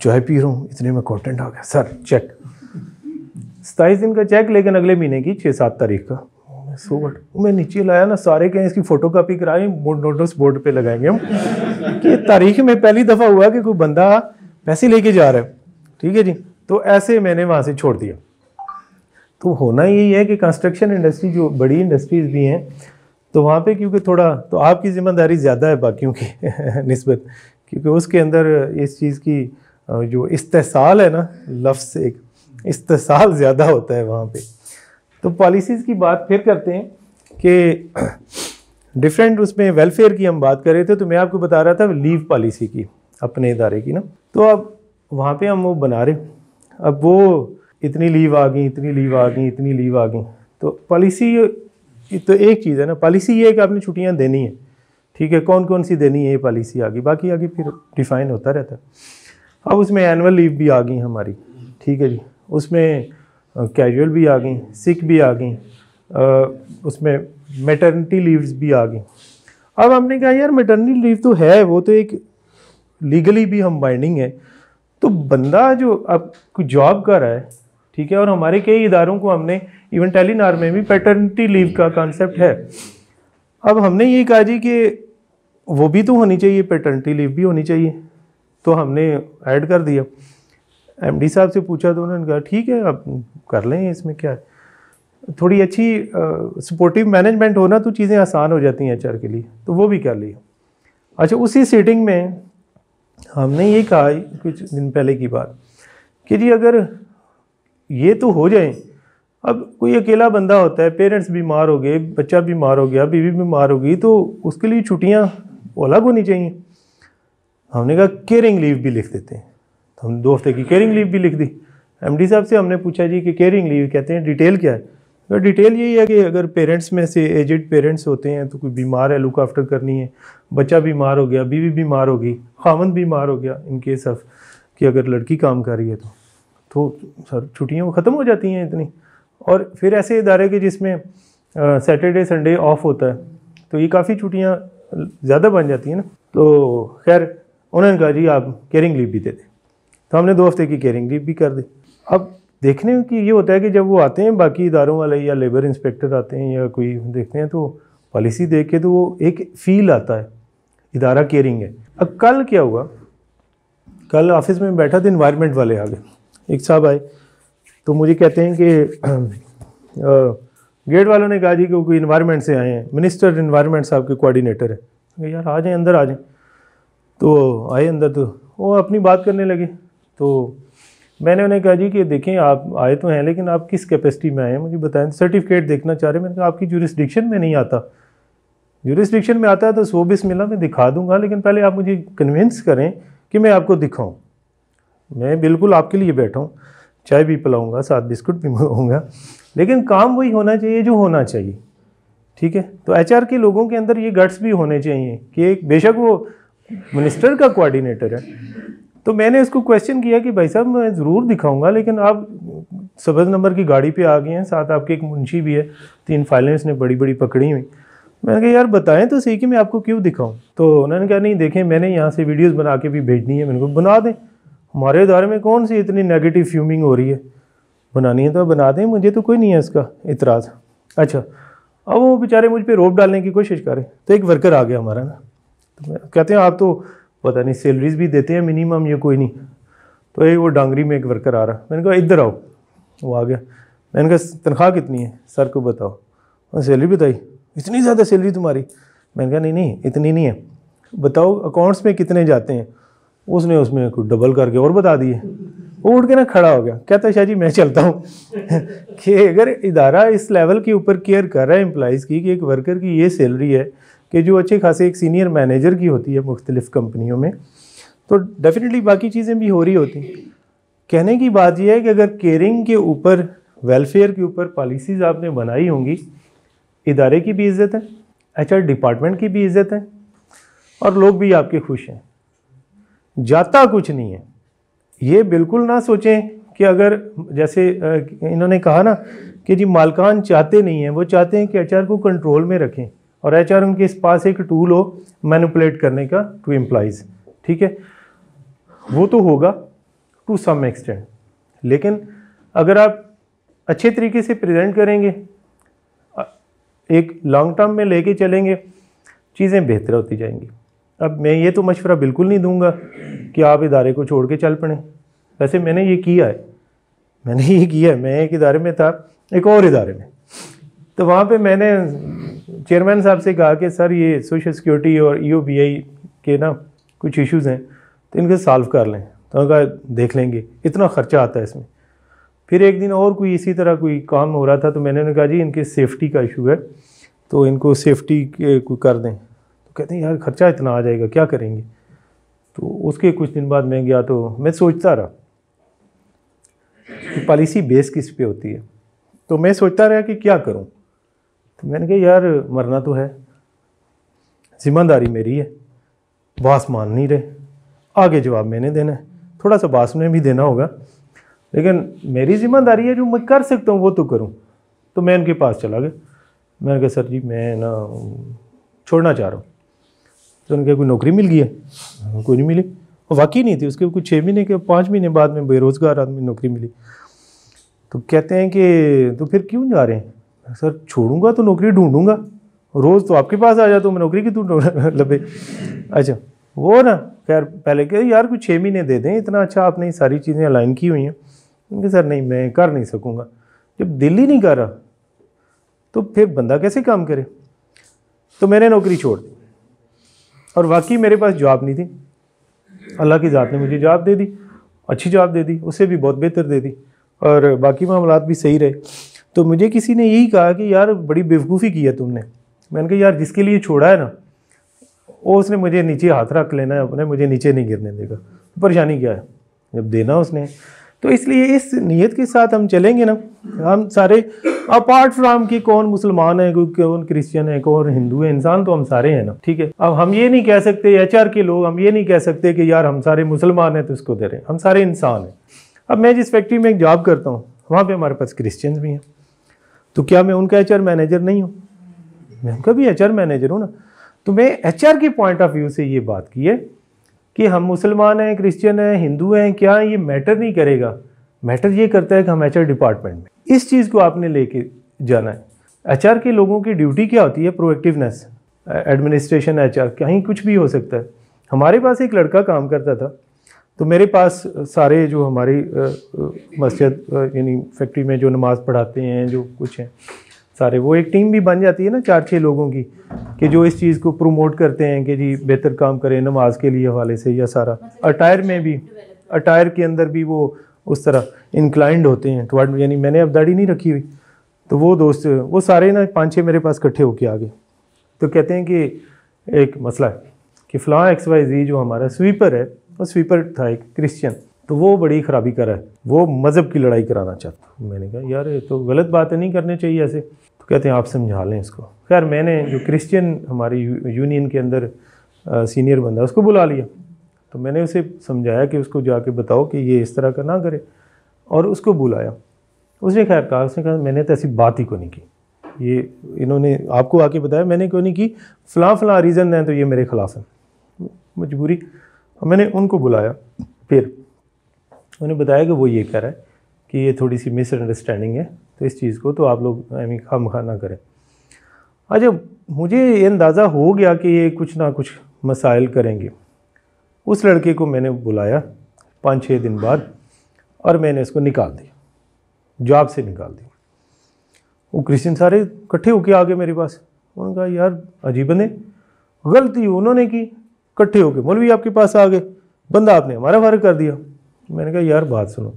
चाय पी रहा हूँ इतने में अकाउंटेंट आ गया सर चेक सताईस दिन का चेक लेकिन अगले महीने की छः सात तारीख का मैं सो वट मैं नीचे लाया ना सारे कहें इसकी फोटो कापी कराएं नोटिस बोर्ड पे लगाएंगे हम कि तारीख में पहली दफ़ा हुआ कि कोई बंदा पैसे लेके जा रहा है ठीक है जी तो ऐसे मैंने वहाँ से छोड़ दिया तो होना यही है कि कंस्ट्रक्शन इंडस्ट्री जो बड़ी इंडस्ट्रीज़ भी हैं तो वहाँ पे क्योंकि थोड़ा तो आपकी ज़िम्मेदारी ज़्यादा है बाकियों की नस्बत क्योंकि उसके अंदर इस चीज़ की जो इस्तेसाल है ना लफ्स एक इस्तेसाल ज़्यादा होता है वहाँ पे तो पॉलिसीज़ की बात फिर करते हैं कि डिफरेंट उसमें वेलफेयर की हम बात कर रहे थे तो मैं आपको बता रहा था लीव पॉलिसी की अपने इदारे की ना तो अब वहाँ पे हम वो बना रहे अब वो इतनी लीव आ गई इतनी लीव आ गई इतनी लीव आ गई तो पॉलिसी तो एक चीज़ है ना पॉलिसी ये है कि आपने छुट्टियाँ देनी है ठीक है कौन कौन सी देनी है ये पॉलिसी आ गई बाकी आगे फिर डिफाइन होता रहता है अब उसमें एनअल लीव भी आ गई हमारी ठीक है जी उसमें कैजुअल भी आ गई सिक भी आ गई उसमें मेटर्निटी लीव्स भी आ गई अब हमने कहा यार मेटर्निटी लीव तो है वो तो एक लीगली भी हम बाइंडिंग है तो बंदा जो अब जॉब कर रहा है ठीक है और हमारे कई इदारों को हमने इवन टेलीनार में भी पेटर्निटी लीव का कॉन्सेप्ट है अब हमने ये कहा जी कि वो भी तो होनी चाहिए पैटर्निटी लीव भी होनी चाहिए तो हमने ऐड कर दिया एमडी साहब से पूछा तो उन्होंने कहा ठीक है आप कर लें इसमें क्या है थोड़ी अच्छी सपोर्टिव मैनेजमेंट हो ना तो चीज़ें आसान हो जाती हैं एचआर के लिए तो वो भी कर ली अच्छा उसी सीटिंग में हमने ये कहा कुछ दिन पहले की बात कि जी अगर ये तो हो जाए अब कोई अकेला बंदा होता है पेरेंट्स बीमार हो गए बच्चा बीमार हो गया बीवी बीमार हो गई तो उसके लिए छुट्टियाँ अलग होनी चाहिए हमने कहा केयरिंग लीव भी लिख देते हैं हम दो हफ्ते की केयरिंग लीव भी लिख दी एम साहब से हमने पूछा जी कि केयरिंग लीव कहते हैं डिटेल क्या है तो डिटेल यही है कि अगर पेरेंट्स में से एजेड पेरेंट्स होते हैं तो कोई बीमार है लुक आफ्टर करनी है बच्चा बीमार हो गया बीवी बीमार होगी खामन बीमार हो गया इन केस ऑफ कि अगर लड़की काम कर रही है तो तो सर छुट्टियाँ वो ख़त्म हो जाती हैं इतनी और फिर ऐसे इदारे के जिसमें सैटरडे संडे ऑफ होता है तो ये काफ़ी छुट्टियाँ ज़्यादा बन जाती हैं ना तो खैर उन्होंने कहा जी आप केयरिंग लीव भी दे दें तो हमने दो हफ्ते की केयरिंग लीव भी कर दी अब देखने की ये होता है कि जब वो आते हैं बाकी इदारों वाले या लेबर इंस्पेक्टर आते हैं या कोई देखते हैं तो पॉलिसी देख के तो वो एक फील आता है इदारा केयरिंग है अब कल क्या हुआ कल ऑफिस में बैठा तो इन्वायरमेंट वाले आ गए एक साहब आए तो मुझे कहते हैं कि गेट वालों ने कहा जी कि वो कोई इन्वायरमेंट से आए हैं मिनिस्टर इन्वायरमेंट साहब के कोऑर्डिनेटर है यार आ जाएँ अंदर आ जाएँ तो आए अंदर तो वो अपनी बात करने लगे तो मैंने उन्हें कहा जी कि देखें आप आए तो हैं लेकिन आप किस कैपेसिटी में आए हैं मुझे बताएं सर्टिफिकेट देखना चाह रहे हैं मैंने कहा आपकी जुरिस्डिक्शन में नहीं आता जुरिस्डिक्शन में आता है तो सो मिला मैं दिखा दूंगा लेकिन पहले आप मुझे कन्विंस करें कि मैं आपको दिखाऊं मैं बिल्कुल आपके लिए बैठा हूँ चाय भी पिलाऊँगा साथ बिस्कुट भी मंगाऊँगा लेकिन काम वही होना चाहिए जो होना चाहिए ठीक है तो एच के लोगों के अंदर ये गट्स भी होने चाहिए कि एक बेशक वो मिनिस्टर का कोऑर्डिनेटर है तो मैंने इसको क्वेश्चन किया कि भाई साहब मैं ज़रूर दिखाऊंगा लेकिन आप सब्ज़ नंबर की गाड़ी पे आ गए हैं साथ आपके एक मुंशी भी है तीन फाइलें उसने बड़ी बड़ी पकड़ी हुई मैंने कहा यार बताएं तो सही कि मैं आपको क्यों दिखाऊं तो उन्होंने कहा नहीं देखें मैंने यहाँ से वीडियोज़ बना के भी भेजनी है मैंने कहा बना दें हमारे इदारे में कौन सी इतनी नेगेटिव फ्यूमिंग हो रही है बनानी है तो बना दें मुझे तो कोई नहीं है इसका इतराज़ अच्छा अब वो बेचारे मुझ पर रोप डालने की कोशिश करें तो एक वर्कर आ गया हमारा ना तो कहते हैं आप तो पता नहीं सैलरीज भी देते हैं मिनिमम ये कोई नहीं तो ये वो डांगरी में एक वर्कर आ रहा मैंने कहा इधर आओ वो आ गया मैंने कहा तनख्वाह कितनी है सर को बताओ और सैलरी बताई इतनी ज़्यादा सैलरी तुम्हारी मैंने कहा नहीं नहीं इतनी नहीं है बताओ अकाउंट्स में कितने जाते हैं उसने उसमें कुछ डबल करके और बता दिए वो उठ के ना खड़ा हो गया कहता है शाह जी मैं चलता हूँ कि अगर इदारा इस लेवल के ऊपर केयर कर रहा है एम्प्लॉज़ की कि एक वर्कर की ये सैलरी है कि जो अच्छी खासी एक सीनियर मैनेजर की होती है मुख्तलिफ़ कंपनियों में तो डेफिनेटली बाकी चीज़ें भी हो रही होती कहने की बात यह है कि अगर केयरिंग के ऊपर वेलफेयर के ऊपर पॉलिसीज़ आपने बनाई होंगी इदारे की भी इज्जत है एच डिपार्टमेंट की भी इज्जत है और लोग भी आपके खुश हैं जाता कुछ नहीं है ये बिल्कुल ना सोचें कि अगर जैसे इन्होंने कहा ना कि जी मालकान चाहते नहीं हैं वो चाहते हैं कि एच को कंट्रोल में रखें और एच आर उनके पास एक टूल हो मैनिपुलेट करने का टू एम्प्लाइज ठीक है वो तो होगा टू सम एक्सटेंड लेकिन अगर आप अच्छे तरीके से प्रेजेंट करेंगे एक लॉन्ग टर्म में लेके चलेंगे चीज़ें बेहतर होती जाएंगी अब मैं ये तो मशवरा बिल्कुल नहीं दूंगा कि आप इदारे को छोड़ के चल पड़ें वैसे मैंने ये किया है मैंने ये किया है मैं एक इदारे में था एक और इदारे में तो वहाँ पे मैंने चेयरमैन साहब से कहा कि सर ये सोशल सिक्योरिटी और ई e के ना कुछ इश्यूज़ हैं तो इनको सॉल्व कर लें तो उन्होंने कहा देख लेंगे इतना ख़र्चा आता है इसमें फिर एक दिन और कोई इसी तरह कोई काम हो रहा था तो मैंने उन्हें कहा जी इनके सेफ्टी का इशू है तो इनको सेफ्टी कर दें तो कहते हैं यार ख़र्चा इतना आ जाएगा क्या करेंगे तो उसके कुछ दिन बाद मैं गया तो मैं सोचता रहा कि पॉलिसी बेस किस पे होती है तो मैं सोचता रहा कि क्या करूं तो मैंने कहा यार मरना तो है ज़िम्मेदारी मेरी है बास मान नहीं रहे आगे जवाब मैंने देना है थोड़ा सा बास में भी देना होगा लेकिन मेरी ज़िम्मेदारी है जो मैं कर सकता हूँ वो तो करूँ तो मैं उनके पास चला गया मैंने कहा सर जी मैं ना छोड़ना चाह रहा हूँ तो उनके कोई नौकरी मिल गई है कोई नहीं मिली वाकई नहीं थी उसके कुछ छः महीने के पाँच महीने बाद में बेरोज़गार आदमी नौकरी मिली तो कहते हैं कि तो फिर क्यों जा रहे हैं सर छोड़ूंगा तो नौकरी ढूंढूंगा रोज़ तो आपके पास आ जाता हूँ मैं नौकरी की तू लबे अच्छा वो ना खैर पहले कह यार कुछ छः महीने दे दें इतना अच्छा आपने सारी चीज़ें अलाइन की हुई हैं सर नहीं मैं कर नहीं सकूँगा जब दिल ही नहीं कर रहा तो फिर बंदा कैसे काम करे तो मैंने नौकरी छोड़ दी और वाकई मेरे पास जॉब नहीं थी अल्लाह की ज़ात ने मुझे जॉब दे दी अच्छी जॉब दे दी उसे भी बहुत बेहतर दे दी और बाकी मामला भी सही रहे तो मुझे किसी ने यही कहा कि यार बड़ी बेवकूफ़ी की है तुमने मैंने कहा यार जिसके लिए छोड़ा है ना वो उसने मुझे नीचे हाथ रख लेना है अपने मुझे नीचे नहीं गिरने देगा तो परेशानी क्या है जब देना उसने तो इसलिए इस नीयत के साथ हम चलेंगे ना हम सारे अपार्ट फ्राम कि कौन मुसलमान है कौन क्रिश्चियन है कौन हिंदू है इंसान तो हम सारे हैं ना ठीक है अब हम ये नहीं कह सकते एच के लोग हम ये नहीं कह सकते कि यार हम सारे मुसलमान हैं तो इसको दे रहे हैं हम सारे इंसान हैं अब मैं जिस फैक्ट्री में एक जॉब करता हूँ वहाँ पर हमारे पास क्रिश्चियंस भी हैं तो क्या मैं उनका एच मैनेजर नहीं हूँ मैं उनका भी एच मैनेजर हूँ ना तो मैं एच के पॉइंट ऑफ व्यू से ये बात की है कि हम मुसलमान हैं क्रिश्चियन हैं हिंदू हैं क्या ये मैटर नहीं करेगा मैटर ये करता है कि हम एच डिपार्टमेंट में इस चीज़ को आपने लेके जाना है एच के लोगों की ड्यूटी क्या होती है प्रोएक्टिवनेस एडमिनिस्ट्रेशन एच कहीं कुछ भी हो सकता है हमारे पास एक लड़का काम करता था तो मेरे पास सारे जो हमारी मस्जिद यानी फैक्ट्री में जो नमाज़ पढ़ाते हैं जो कुछ हैं सारे वो एक टीम भी बन जाती है ना चार छः लोगों की कि जो इस चीज़ को प्रमोट करते हैं कि जी बेहतर काम करें नमाज के लिए हवाले से या सारा अटायर मतलब में भी अटायर के अंदर भी वो उस तरह इंक्लाइंड होते हैं टुवर्ड तो यानी मैंने अब दाढ़ी नहीं रखी हुई तो वो दोस्त वो सारे ना पाँच छः मेरे पास इकट्ठे होके आ गए तो कहते हैं कि एक मसला है कि फ़लाँ एक्स वाई जी जो हमारा स्वीपर है वो स्वीपर था एक क्रिश्चियन तो वो बड़ी ख़राबी कर रहा है वो मज़हब की लड़ाई कराना चाहता मैंने कहा यार ये तो गलत बातें नहीं करनी चाहिए ऐसे तो कहते हैं आप समझा लें इसको खैर मैंने जो क्रिश्चियन हमारी यूनियन के अंदर आ, सीनियर बंदा उसको बुला लिया तो मैंने उसे समझाया कि उसको जाके बताओ कि ये इस तरह का ना करे और उसको बुलाया उसने खैर कहा उसने कहा मैंने तो ऐसी बात ही को नहीं की ये इन्होंने आपको आके बताया मैंने क्यों नहीं की फ़लाँ फ़लाँ रीज़न है तो ये मेरे ख़िलाफ़ है मजबूरी मैंने उनको बुलाया फिर उन्हें बताया कि वो ये कह रहा है कि ये थोड़ी सी मिसअंडरस्टैंडिंग है तो इस चीज़ को तो आप लोग आई मीन खाम खा ना करें अच्छा मुझे ये अंदाज़ा हो गया कि ये कुछ ना कुछ मसाइल करेंगे उस लड़के को मैंने बुलाया पाँच छः दिन बाद और मैंने इसको निकाल दिया जॉब से निकाल दिया वो क्रिश्चियन सारे इकट्ठे होके आ गए मेरे पास उन्होंने कहा यार अजीबन है गलती उन्होंने की इकट्ठे होकर मौलवी आपके पास आ गए बंदा आपने हमारा फर्क कर दिया मैंने कहा यार बात सुनो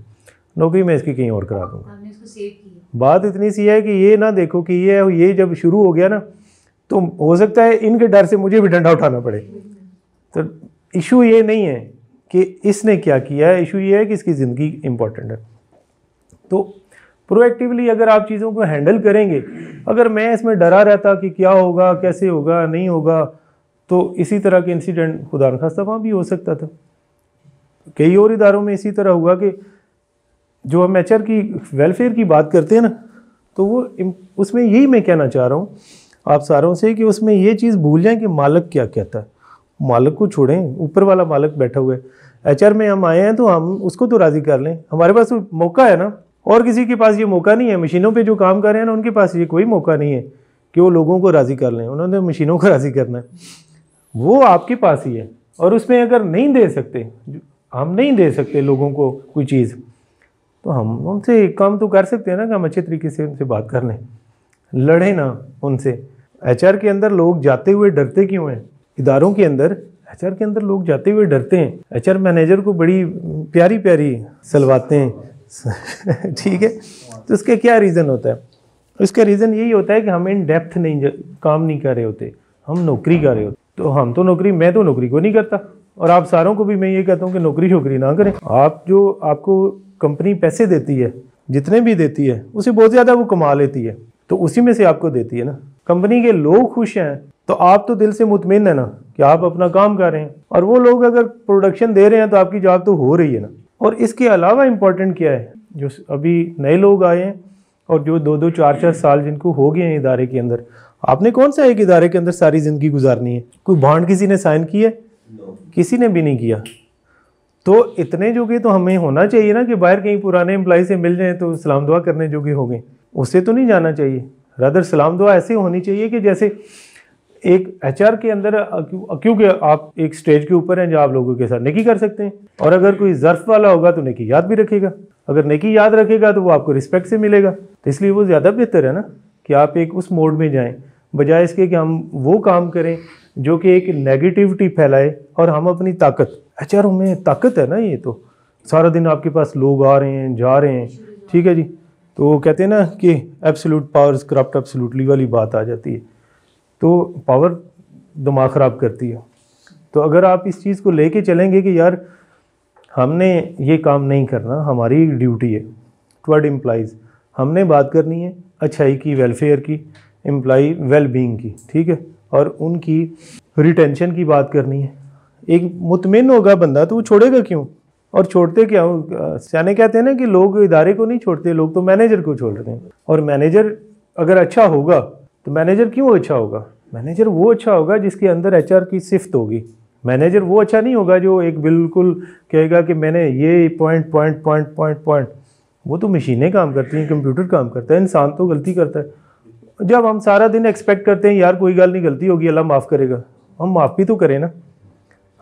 नौकरी मैं इसकी कहीं और करा दूँगा बात इतनी सी है कि ये ना देखो कि ये ये जब शुरू हो गया ना तो हो सकता है इनके डर से मुझे भी डंडा उठाना पड़े तो इशू ये नहीं है कि इसने क्या किया है इशू ये है कि इसकी ज़िंदगी इम्पॉर्टेंट है तो प्रोएक्टिवली अगर आप चीज़ों को हैंडल करेंगे अगर मैं इसमें डरा रहता कि क्या होगा कैसे होगा नहीं होगा तो इसी तरह के इंसिडेंट खुदा खास्ता वहाँ भी हो सकता था कई और इदारों में इसी तरह हुआ कि जो हम एच की वेलफेयर की बात करते हैं ना तो वो उसमें यही मैं कहना चाह रहा हूँ आप सारों से कि उसमें ये चीज़ भूल जाएँ कि मालक क्या कहता है मालक को छोड़ें ऊपर वाला मालक बैठा हुआ है एच में हम आए हैं तो हम उसको तो राज़ी कर लें हमारे पास तो मौका है ना और किसी के पास ये मौका नहीं है मशीनों पे जो काम कर रहे हैं ना उनके पास ये कोई मौका नहीं है कि वो लोगों को राज़ी कर लें उन्होंने तो मशीनों को राज़ी करना है वो आपके पास ही है और उसमें अगर नहीं दे सकते हम नहीं दे सकते लोगों को कोई चीज़ तो हम उनसे एक काम तो कर सकते हैं ना कि हम अच्छे तरीके से उनसे बात कर लें लड़े ना उनसे एच के अंदर लोग जाते हुए डरते क्यों हैं इदारों के अंदर एच के अंदर लोग जाते हुए डरते हैं एच मैनेजर को बड़ी प्यारी प्यारी सलवाते हैं ठीक है तो उसके क्या रीज़न होता है उसका रीज़न यही होता है कि हम इन डेप्थ नहीं काम नहीं कर रहे होते हम नौकरी कर रहे होते तो हम तो नौकरी मैं तो नौकरी को नहीं करता और आप सारों को भी मैं ये कहता हूँ कि नौकरी शोकरी ना करें आप जो आपको कंपनी पैसे देती है जितने भी देती है उसे बहुत ज़्यादा वो कमा लेती है तो उसी में से आपको देती है ना कंपनी के लोग खुश हैं तो आप तो दिल से मुतमिन है ना कि आप अपना काम कर रहे हैं और वो लोग अगर प्रोडक्शन दे रहे हैं तो आपकी जॉब तो हो रही है ना और इसके अलावा इम्पोर्टेंट क्या है जो अभी नए लोग आए हैं और जो दो दो चार चार साल जिनको हो गए हैं इदारे के अंदर आपने कौन से एक इदारे के अंदर सारी ज़िंदगी गुजारनी है कोई बॉन्ड किसी ने साइन किया है किसी ने भी नहीं किया तो इतने जोगे तो हमें होना चाहिए ना कि बाहर कहीं पुराने एम्प्लॉय से मिल जाए तो सलाम दुआ करने जोगे हो गए उससे तो नहीं जाना चाहिए रदर सलाम दुआ ऐसे होनी चाहिए कि जैसे एक एच के अंदर क्योंकि आप एक स्टेज के ऊपर हैं जो आप लोगों के साथ नेकी कर सकते हैं और अगर कोई ज़र्फ वाला होगा तो नेकी याद भी रखेगा अगर नेकी याद रखेगा तो वो आपको रिस्पेक्ट से मिलेगा तो इसलिए वो ज़्यादा बेहतर है ना कि आप एक उस मोड में जाएँ बजाय इसके कि हम वो काम करें जो कि एक नेगेटिविटी फैलाए और हम अपनी ताकत अच्छा यार हमें ताकत है ना ये तो सारा दिन आपके पास लोग आ रहे हैं जा रहे हैं ठीक है जी तो कहते हैं ना कि एब्सोल्यूट पावर करप्ट एब्सोलूटली वाली बात आ जाती है तो पावर दिमाग ख़राब करती है तो अगर आप इस चीज़ को लेके चलेंगे कि यार हमने ये काम नहीं करना हमारी ड्यूटी है टू इम्प्लाइज़ हमने बात करनी है अच्छाई की वेलफेयर की एम्प्लाई वेल बींग की ठीक है और उनकी रिटेंशन की बात करनी है एक मुतमिन होगा बंदा तो वो छोड़ेगा क्यों और छोड़ते क्या सियाने कहते हैं ना कि लोग इदारे को नहीं छोड़ते लोग तो मैनेजर को छोड़ते हैं और मैनेजर अगर अच्छा होगा तो मैनेजर क्यों अच्छा होगा मैनेजर वो अच्छा होगा जिसके अंदर एच की सिफ्त होगी मैनेजर वो अच्छा नहीं होगा जो एक बिल्कुल कहेगा कि मैंने ये point point point point point वो तो मशीनें काम करती हैं कंप्यूटर काम करता है इंसान तो गलती करता है जब हम सारा दिन एक्सपेक्ट करते हैं यार कोई गल नहीं गलती होगी अल्लाह माफ़ करेगा हम माफ़ भी तो करें ना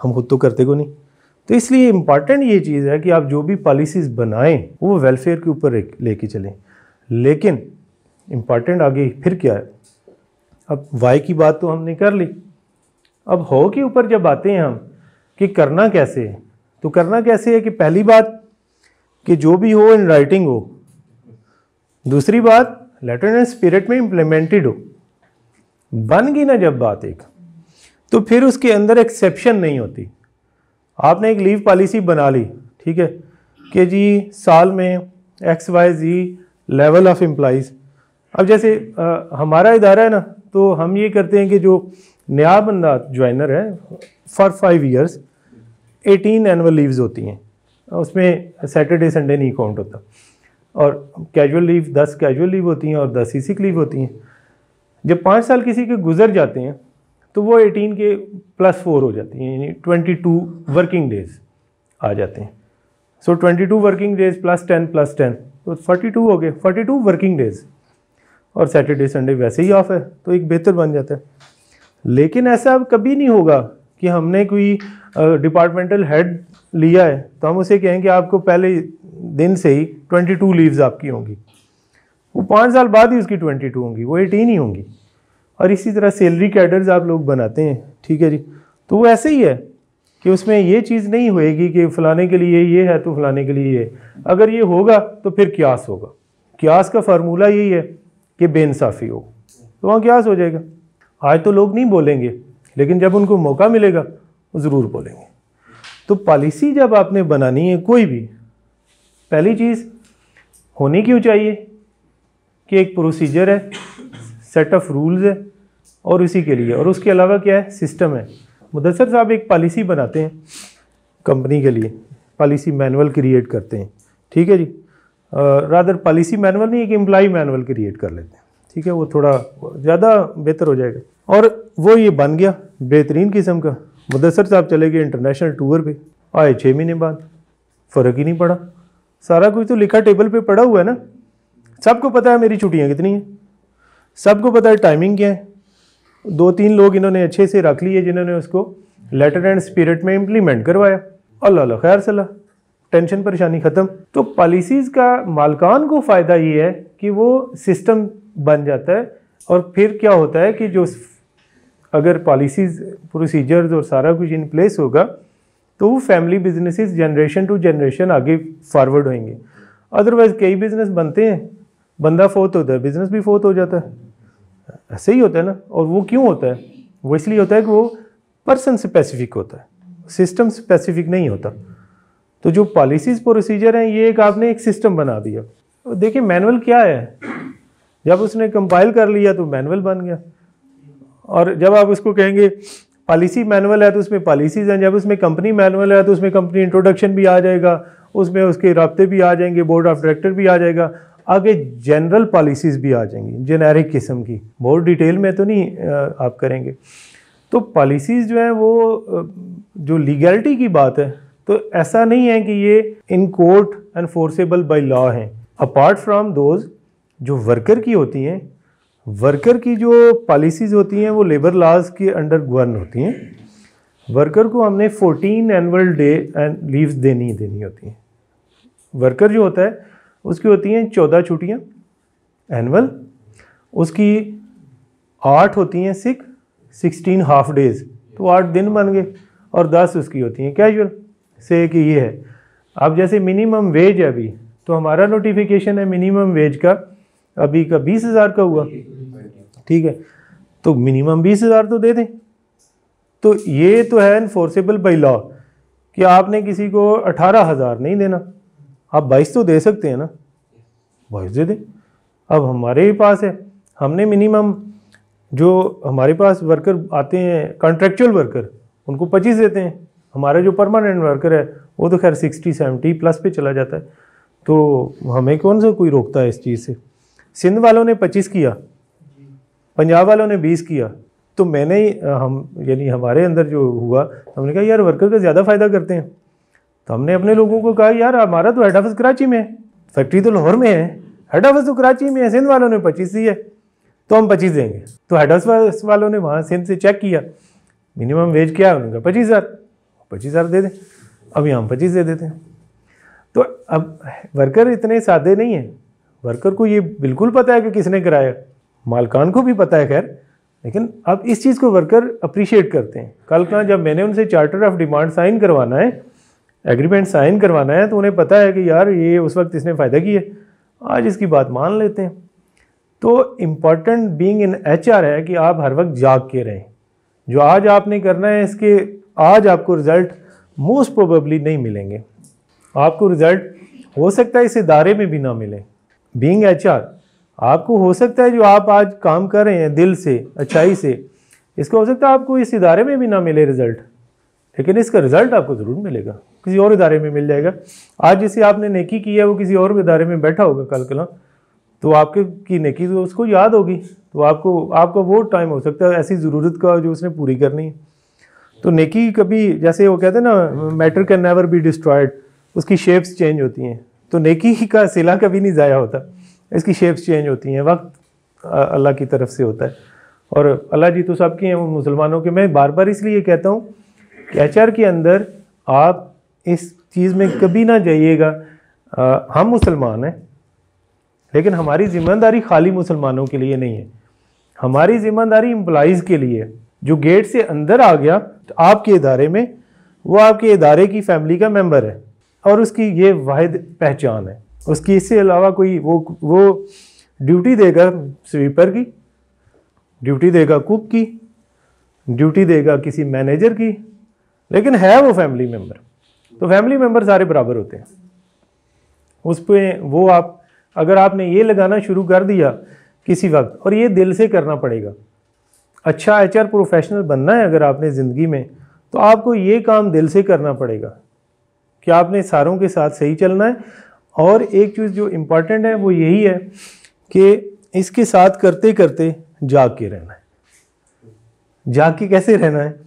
हम खुद तो करते को नहीं तो इसलिए इम्पॉर्टेंट ये चीज़ है कि आप जो भी पॉलिसीज़ बनाएं वो वेलफेयर के ऊपर लेके चलें लेकिन इम्पॉर्टेंट आगे फिर क्या है अब वाई की बात तो हमने कर ली अब हो के ऊपर जब आते हैं हम कि करना कैसे है तो करना कैसे है कि पहली बात कि जो भी हो इन राइटिंग हो दूसरी बात लेटर एंड स्पिरिट में इम्प्लीमेंटेड हो बन गई ना जब बात एक तो फिर उसके अंदर एक्सेप्शन नहीं होती आपने एक लीव पॉलिसी बना ली ठीक है कि जी साल में X Y Z level of employees अब जैसे आ, हमारा इदारा है ना तो हम ये करते हैं कि जो नया बंदा ज्वाइनर है for five years eighteen annual leaves होती हैं उसमें सैटरडे संडे नहीं काउंट होता और कैजुअल लीव दस कैजुअल लीव होती हैं और दस ई सी लीव होती हैं जब पाँच साल किसी के गुजर जाते हैं तो वो एटीन के प्लस फोर हो जाती हैं यानी ट्वेंटी टू वर्किंग डेज़ आ जाते हैं so twenty two working days plus ten plus ten तो फोर्टी टू हो गए फोर्टी टू वर्किंग डेज़ और सैटरडे संडे वैसे ही ऑफ है तो एक बेहतर बन जाता है लेकिन ऐसा अब कभी नहीं होगा कि हमने कोई डिपार्टमेंटल हेड लिया है तो हम उसे कहें कि आपको पहले दिन से ही 22 लीव्स आपकी होंगी वो पाँच साल बाद ही उसकी 22 होंगी वो 18 ही होंगी और इसी तरह सैलरी कैडर्स आप लोग बनाते हैं ठीक है जी तो वो ऐसे ही है कि उसमें ये चीज़ नहीं होएगी कि फलाने के लिए ये है तो फलाने के लिए ये अगर ये होगा तो फिर क्यास होगा क्यास का फार्मूला यही है कि बेइंसाफ़ी हो तो वहाँ क्यास हो जाएगा आज तो लोग नहीं बोलेंगे लेकिन जब उनको मौका मिलेगा वो ज़रूर बोलेंगे तो पॉलिसी जब आपने बनानी है कोई भी पहली चीज़ होनी क्यों चाहिए कि एक प्रोसीजर है सेट ऑफ रूल्स है और उसी के लिए और उसके अलावा क्या है सिस्टम है मुदसर साहब एक पॉलिसी बनाते हैं कंपनी के लिए पॉलिसी मैनुअल क्रिएट करते हैं ठीक है जी रादर पॉलिसी मैनुअल नहीं एक एम्प्लाई मैनुअल क्रिएट कर लेते हैं ठीक है वो थोड़ा ज़्यादा बेहतर हो जाएगा और वो ये बन गया बेहतरीन किस्म का मुदसर साहब चले गए इंटरनेशनल टूर पे आए छः महीने बाद फ़र्क ही नहीं पड़ा सारा कुछ तो लिखा टेबल पे पड़ा हुआ है ना सबको पता है मेरी छुट्टियाँ कितनी हैं सबको पता है टाइमिंग क्या है दो तीन लोग इन्होंने अच्छे से रख लिए जिन्होंने उसको लेटर एंड स्पिरिट में इम्प्लीमेंट करवाया अल्लाह खैर सलाह टेंशन परेशानी ख़त्म तो पॉलिसीज़ का मालकान को फ़ायदा ये है कि वो सिस्टम बन जाता है और फिर क्या होता है कि जो अगर पॉलिसीज़ प्रोसीजर्स और सारा कुछ इन प्लेस होगा तो वो family businesses generation to generation आगे फॉरवर्ड होंगे अदरवाइज़ कई बिजनेस बनते हैं बंदा फोत होता है बिजनेस भी फोत हो जाता है ऐसे ही होता है ना और वो क्यों होता है वो इसलिए होता है कि वो पर्सन स्पेसिफिक होता है सिस्टम स्पेसिफिक नहीं होता तो जो पॉलिसीज प्रोसीजर हैं ये एक आपने एक सिस्टम बना दिया देखिए मैनुअल क्या है जब उसने कंपाइल कर लिया तो मैनुअल बन गया और जब आप उसको कहेंगे पॉलिसी मैनुअल है तो उसमें पॉलिसीज़ हैं जब उसमें कंपनी मैनुअल है तो उसमें कंपनी इंट्रोडक्शन भी आ जाएगा उसमें उसके रबते भी आ जाएंगे बोर्ड ऑफ डायरेक्टर भी आ जाएगा आगे जनरल पॉलिसीज़ भी आ जाएंगी जेनेरिक किस्म की बहुत डिटेल में तो नहीं आप करेंगे तो पॉलिसीज़ जो हैं वो जो लीगैलिटी की बात है तो ऐसा नहीं है कि ये in court enforceable by law हैं अपार्ट फ्राम दोज जो वर्कर की होती हैं वर्कर की जो पॉलिसीज़ होती हैं वो लेबर लॉज के अंडर गवर्न होती हैं वर्कर को हमने 14 एनअल डे एंड लीव देनी देनी होती हैं वर्कर जो होता है उसकी होती हैं चौदह छुट्टियाँ एनअल उसकी आठ होती हैं सिक सिक्सटीन हाफ डेज़ तो आठ दिन बन गए और दस उसकी होती हैं कैजुअल से कि ये है अब जैसे मिनिमम वेज है अभी तो हमारा नोटिफिकेशन है मिनिमम वेज का अभी का बीस हज़ार का हुआ ठीक है तो मिनिमम बीस हज़ार तो दे दें तो ये तो है इन्फोर्सेबल बाई लॉ कि आपने किसी को अठारह हज़ार नहीं देना आप बाईस तो दे सकते हैं ना बाईस दे दें अब हमारे ही पास है हमने मिनिमम जो हमारे पास वर्कर आते हैं कॉन्ट्रेक्चुअल वर्कर उनको पच्चीस देते हैं हमारा जो परमानेंट वर्कर है वो तो खैर सिक्सटी सेवेंटी प्लस पे चला जाता है तो हमें कौन सा कोई रोकता है इस चीज़ से सिंध वालों ने पच्चीस किया पंजाब वालों ने बीस किया तो मैंने हम यानी हमारे अंदर जो हुआ हमने कहा यार वर्कर का ज़्यादा फ़ायदा करते हैं तो हमने अपने लोगों को कहा यार हमारा तो हेड ऑफिस कराची में है फैक्ट्री तो लाहौर में है हेड ऑफिस तो कराची में है सिंध वालों ने पच्चीस दी है तो हम पच्चीस देंगे तो हेड ऑफिस वालों ने वहाँ सिंध से चेक किया मिनिमम वेज क्या है उन्होंने कहा पच्चीस हज़ार पच्चीस हज़ार दे दें अभी हम पच्चीस दे देते हैं तो अब वर्कर इतने सादे नहीं हैं वर्कर को ये बिल्कुल पता है कि किसने कराया मालकान को भी पता है खैर लेकिन अब इस चीज़ को वर्कर अप्रिशिएट करते हैं कल का जब मैंने उनसे चार्टर ऑफ डिमांड साइन करवाना है एग्रीमेंट साइन करवाना है तो उन्हें पता है कि यार ये उस वक्त इसने फ़ायदा किया आज इसकी बात मान लेते हैं तो इम्पॉर्टेंट बीइंग इन एच है कि आप हर वक्त जाग के रहें जो आज आपने करना है इसके आज आपको रिज़ल्ट मोस्ट प्रोबेबली नहीं मिलेंगे आपको रिज़ल्ट हो सकता है इस इदारे में भी ना मिलें बींग एच आपको हो सकता है जो आप आज काम कर रहे हैं दिल से अच्छाई से इसका हो सकता है आपको इस इदारे में भी ना मिले रिज़ल्ट लेकिन इसका रिज़ल्ट आपको ज़रूर मिलेगा किसी और इदारे में मिल जाएगा आज जिसे आपने नेकी की है वो किसी और इदारे में बैठा होगा कल कला हाँ। तो आपके की नेकी तो उसको याद होगी तो आपको आपका वो टाइम हो सकता है ऐसी ज़रूरत का जो उसने पूरी करनी है तो नेकी कभी जैसे वो कहते हैं ना matter can never be destroyed उसकी शेप्स चेंज होती हैं तो नेकी ही का सिला कभी नहीं ज़ाया होता इसकी शेप्स चेंज होती हैं वक्त अल्लाह की तरफ से होता है और अल्लाह जी तो सबके हैं मुसलमानों के मैं बार बार इसलिए कहता हूँ कि एच के अंदर आप इस चीज़ में कभी ना जाइएगा हम मुसलमान हैं लेकिन हमारी ज़िम्मेदारी खाली मुसलमानों के लिए नहीं है हमारी ज़िम्मेदारी एम्प्लॉज़ के लिए जो गेट से अंदर आ गया तो आपके इदारे में वो आपके इदारे की फैमिली का मेम्बर है और उसकी ये वाद पहचान है उसकी इससे अलावा कोई वो वो ड्यूटी देगा स्वीपर की ड्यूटी देगा कुक की ड्यूटी देगा किसी मैनेजर की लेकिन है वो फैमिली मेम्बर तो फैमिली मेम्बर सारे बराबर होते हैं उस पर वो आप अगर आपने ये लगाना शुरू कर दिया किसी वक्त और ये दिल से करना पड़ेगा अच्छा एच प्रोफेशनल बनना है अगर आपने ज़िंदगी में तो आपको ये काम दिल से करना पड़ेगा कि आपने सारों के साथ सही चलना है और एक चीज़ जो इम्पॉर्टेंट है वो यही है कि इसके साथ करते करते जाग के रहना है जाग के कैसे रहना है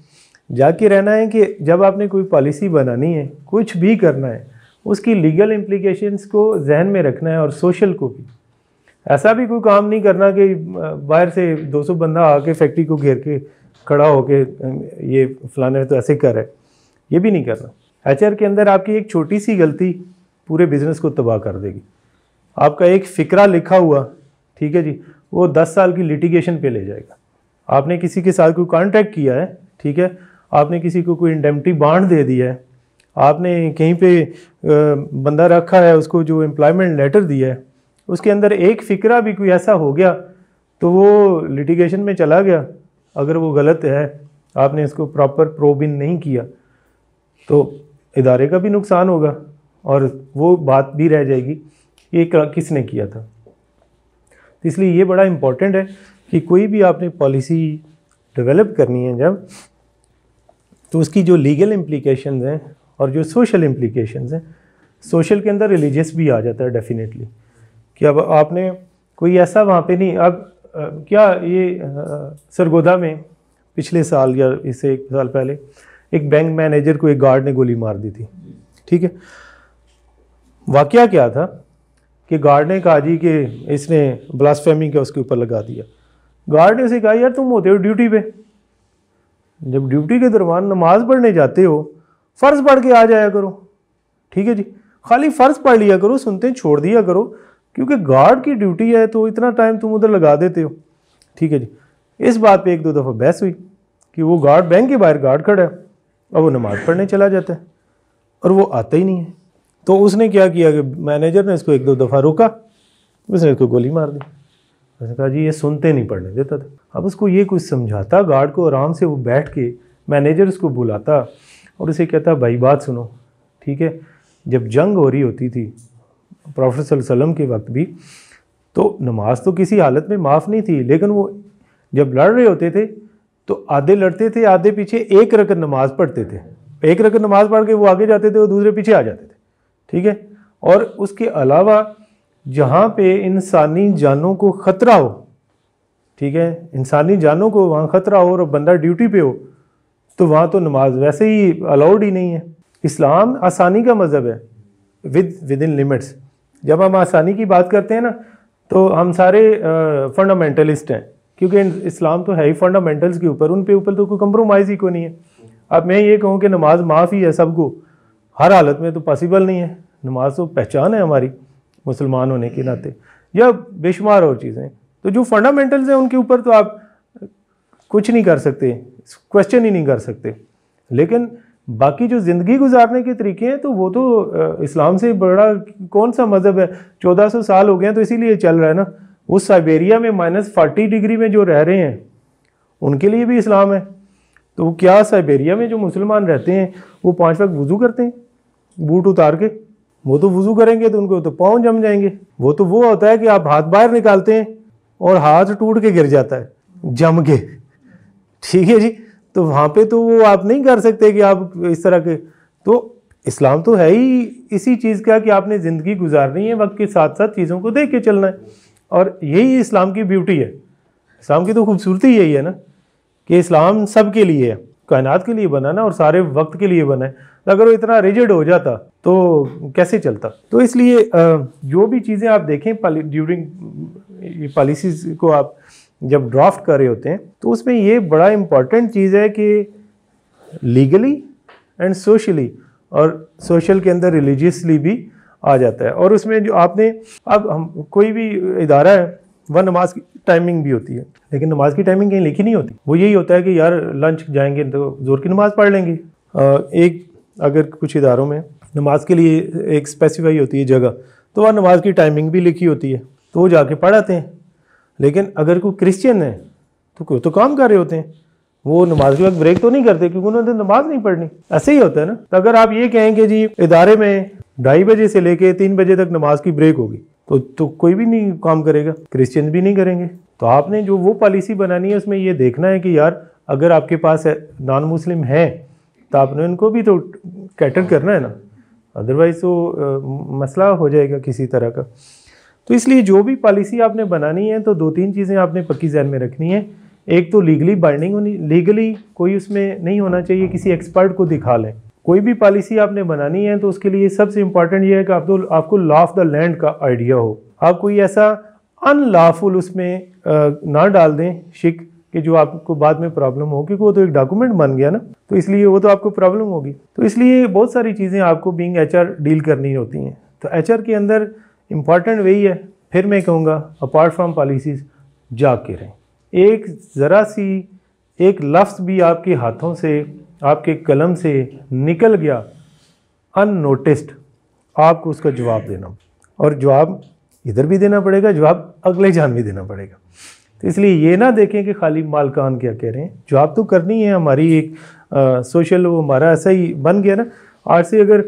जाग के रहना है कि जब आपने कोई पॉलिसी बनानी है कुछ भी करना है उसकी लीगल इम्प्लीकेशंस को जहन में रखना है और सोशल को भी ऐसा भी कोई काम नहीं करना कि बाहर से 200 बंदा आके फैक्ट्री को घेर के खड़ा होके ये फलाने तो ऐसे कर है ये भी नहीं करना एच के अंदर आपकी एक छोटी सी गलती पूरे बिजनेस को तबाह कर देगी आपका एक फ़िक्रा लिखा हुआ ठीक है जी वो दस साल की लिटिगेशन पे ले जाएगा आपने किसी के साथ कोई कॉन्ट्रैक्ट किया है ठीक है आपने किसी को कोई इंडेमटी बांड दे दिया है आपने कहीं पे बंदा रखा है उसको जो एम्प्लॉयमेंट लेटर दिया है उसके अंदर एक फ़िक्रा भी कोई ऐसा हो गया तो वो लिटिगेशन में चला गया अगर वो गलत है आपने इसको प्रॉपर प्रोबिन नहीं किया तो इदारे का भी नुकसान होगा और वो बात भी रह जाएगी ये किसने किया था तो इसलिए ये बड़ा इम्पॉर्टेंट है कि कोई भी आपने पॉलिसी डेवलप करनी है जब तो उसकी जो लीगल इम्प्लीकेशन हैं और जो सोशल इम्प्लीकेशन हैं सोशल के अंदर रिलीजियस भी आ जाता है डेफिनेटली कि अब आपने कोई ऐसा वहाँ पे नहीं अब क्या ये सरगोदा में पिछले साल या इससे एक साल पहले एक बैंक मैनेजर को एक गार्ड ने गोली मार दी थी ठीक है वाक्य क्या था कि गार्ड ने कहा जी कि इसने ब्लास्फेमी का उसके ऊपर लगा दिया गार्ड ने उसे कहा यार तुम होते हो ड्यूटी पे जब ड्यूटी के दौरान नमाज पढ़ने जाते हो फ़र्ज़ पढ़ के आ जाया करो ठीक है जी खाली फ़र्ज़ पढ़ लिया करो सुनते छोड़ दिया करो क्योंकि गार्ड की ड्यूटी है तो इतना टाइम तुम उधर लगा देते हो ठीक है जी इस बात पे एक दो दफ़ा बहस हुई कि वो गार्ड बैंक के बाहर गार्ड खड़ा है अब वो नमाज़ पढ़ने चला जाता है और वो आता ही नहीं है तो उसने क्या किया कि मैनेजर ने इसको एक दो दफ़ा रोका उसने इसको गोली मार दी उसने कहा जी ये सुनते नहीं पढ़ने देता था अब उसको ये कुछ समझाता गार्ड को आराम से वो बैठ के मैनेजर उसको बुलाता और उसे कहता भाई बात सुनो ठीक है जब जंग हो रही होती थी प्रॉफिट वसल्लम के वक्त भी तो नमाज तो किसी हालत में माफ़ नहीं थी लेकिन वो जब लड़ रहे होते थे तो आधे लड़ते थे आधे पीछे एक रकत नमाज पढ़ते थे एक रकत नमाज पढ़ के वो आगे जाते थे और दूसरे पीछे आ जाते थे ठीक है और उसके अलावा जहाँ पे इंसानी जानों को ख़तरा हो ठीक है इंसानी जानों को वहाँ ख़तरा हो और बंदा ड्यूटी पे हो तो वहाँ तो नमाज वैसे ही अलाउड ही नहीं है इस्लाम आसानी का मज़हब है विद विद इन लिमिट्स जब हम आसानी की बात करते हैं ना तो हम सारे फंडामेंटलिस्ट हैं क्योंकि इस्लाम तो है ही फंडामेंटल्स के ऊपर उन पे ऊपर तो कोई कंप्रोमाइज़ ही को नहीं है अब मैं ये कहूँ कि नमाज माफ़ ही है सबको हर हालत में तो पॉसिबल नहीं है नमाज तो पहचान है हमारी मुसलमान होने के नाते या बेशुमार और चीज़ें तो जो फंडामेंटल्स हैं उनके ऊपर तो आप कुछ नहीं कर सकते क्वेश्चन ही नहीं कर सकते लेकिन बाकी जो ज़िंदगी गुजारने के तरीके हैं तो वो तो इस्लाम से बड़ा कौन सा मज़हब है सौ साल हो गए हैं तो इसीलिए चल रहा है ना वो साइबेरिया में माइनस फोर्टी डिग्री में जो रह रहे हैं उनके लिए भी इस्लाम है तो वो क्या साइबेरिया में जो मुसलमान रहते हैं वो पाँच वक्त वज़ू करते हैं बूट उतार के वो तो वज़ू करेंगे तो उनको तो पाँव जम जाएंगे वो तो वो होता है कि आप हाथ बाहर निकालते हैं और हाथ टूट के गिर जाता है जम के ठीक है जी तो वहाँ पे तो वो आप नहीं कर सकते कि आप इस तरह के तो इस्लाम तो है ही इसी चीज़ का कि आपने ज़िंदगी गुजारनी है वक्त के साथ साथ चीज़ों को देख के चलना है और यही इस्लाम की ब्यूटी है इस्लाम की तो खूबसूरती यही है ना कि इस्लाम सब के लिए है कायनात के लिए बना ना और सारे वक्त के लिए बना है तो अगर वो इतना रिजिड हो जाता तो कैसे चलता तो इसलिए जो भी चीज़ें आप देखें ड्यूरिंग पॉलिसीज़ को आप जब ड्राफ्ट कर रहे होते हैं तो उसमें ये बड़ा इम्पॉर्टेंट चीज़ है कि लीगली एंड सोशली और सोशल के अंदर रिलीजियसली भी आ जाता है और उसमें जो आपने अब हम कोई भी इदारा है वह नमाज की टाइमिंग भी होती है लेकिन नमाज की टाइमिंग कहीं लिखी नहीं होती वो यही होता है कि यार लंच जाएंगे तो जोर की नमाज पढ़ लेंगे एक अगर कुछ इदारों में नमाज के लिए एक स्पेसिफाई होती है जगह तो वह नमाज की टाइमिंग भी लिखी होती है तो वो जाके पढ़ाते हैं लेकिन अगर कोई क्रिश्चियन है तो कोई तो काम कर रहे होते हैं वो नमाज के वक्त ब्रेक तो नहीं करते क्योंकि उन्होंने तो नमाज नहीं पढ़नी ऐसे ही होता है ना तो अगर आप ये कहें कि जी इदारे में ढाई बजे से लेके तीन बजे तक नमाज की ब्रेक होगी तो तो कोई भी नहीं काम करेगा क्रिश्चियन भी नहीं करेंगे तो आपने जो वो पॉलिसी बनानी है उसमें ये देखना है कि यार अगर आपके पास नॉन मुस्लिम हैं तो आपने उनको भी तो कैटर करना है ना अदरवाइज़ तो मसला हो जाएगा किसी तरह का तो इसलिए जो भी पॉलिसी आपने बनानी है तो दो तीन चीज़ें आपने पक्की जहन में रखनी है एक तो लीगली बाइंडिंग होनी लीगली कोई उसमें नहीं होना चाहिए किसी एक्सपर्ट को दिखा लें कोई भी पॉलिसी आपने बनानी है तो उसके लिए सबसे इम्पॉर्टेंट ये है कि आपको तो, आपको लॉ ऑफ द लैंड का आइडिया हो आप कोई ऐसा अनलॉफुल उसमें आ, ना डाल दें शिक कि जो आपको बाद में प्रॉब्लम हो क्योंकि वो तो एक डॉक्यूमेंट बन गया ना तो इसलिए वो तो आपको प्रॉब्लम होगी तो इसलिए बहुत सारी चीज़ें आपको बींग एच डील करनी होती हैं तो एच के अंदर इम्पॉर्टेंट वही है फिर मैं कहूँगा अपार्ट फ्राम पॉलिसीज़ जाके रहें एक ज़रा सी एक लफ्ज़ भी आपके हाथों से आपके कलम से निकल गया अननोटिस्ड आपको उसका जवाब देना और जवाब इधर भी देना पड़ेगा जवाब अगले जान भी देना पड़ेगा तो इसलिए ये ना देखें कि खाली मालकान क्या कह रहे हैं जवाब तो करनी है हमारी एक आ, सोशल वो हमारा ऐसा ही बन गया ना आज से अगर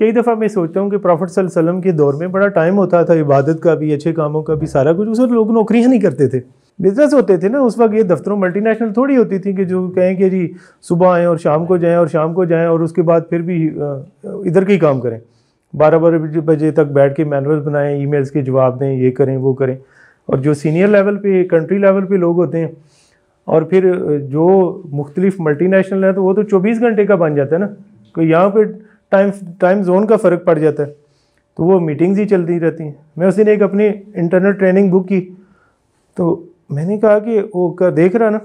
कई दफ़ा मैं सोचता हूँ कि प्रॉफिट वसल्लम के दौर में बड़ा टाइम होता था इबादत का भी अच्छे कामों का भी सारा कुछ उस लोग नौकरियाँ नहीं करते थे बिजनेस होते थे ना उस वक्त ये दफ्तरों मल्टीनेशनल थोड़ी होती थी कि जो कहें कि जी सुबह आएँ और शाम को जाएँ और शाम को जाएँ और उसके बाद फिर भी इधर के ही काम करें बारह बारह बजे तक बैठ के बनाएँ बनाएं ईमेल्स के जवाब दें ये करें वो करें और जो सीनियर लेवल पे कंट्री लेवल पे लोग होते हैं और फिर जो मुख्तलिफ नेशनल हैं तो वो तो चौबीस घंटे का बन जाता है ना कि यहाँ पर टाइम टाइम जोन का फ़र्क पड़ जाता है तो वो मीटिंग्स ही चलती रहती हैं मैं उस दिन एक अपनी इंटरनेट ट्रेनिंग बुक की तो मैंने कहा कि वो का देख रहा ना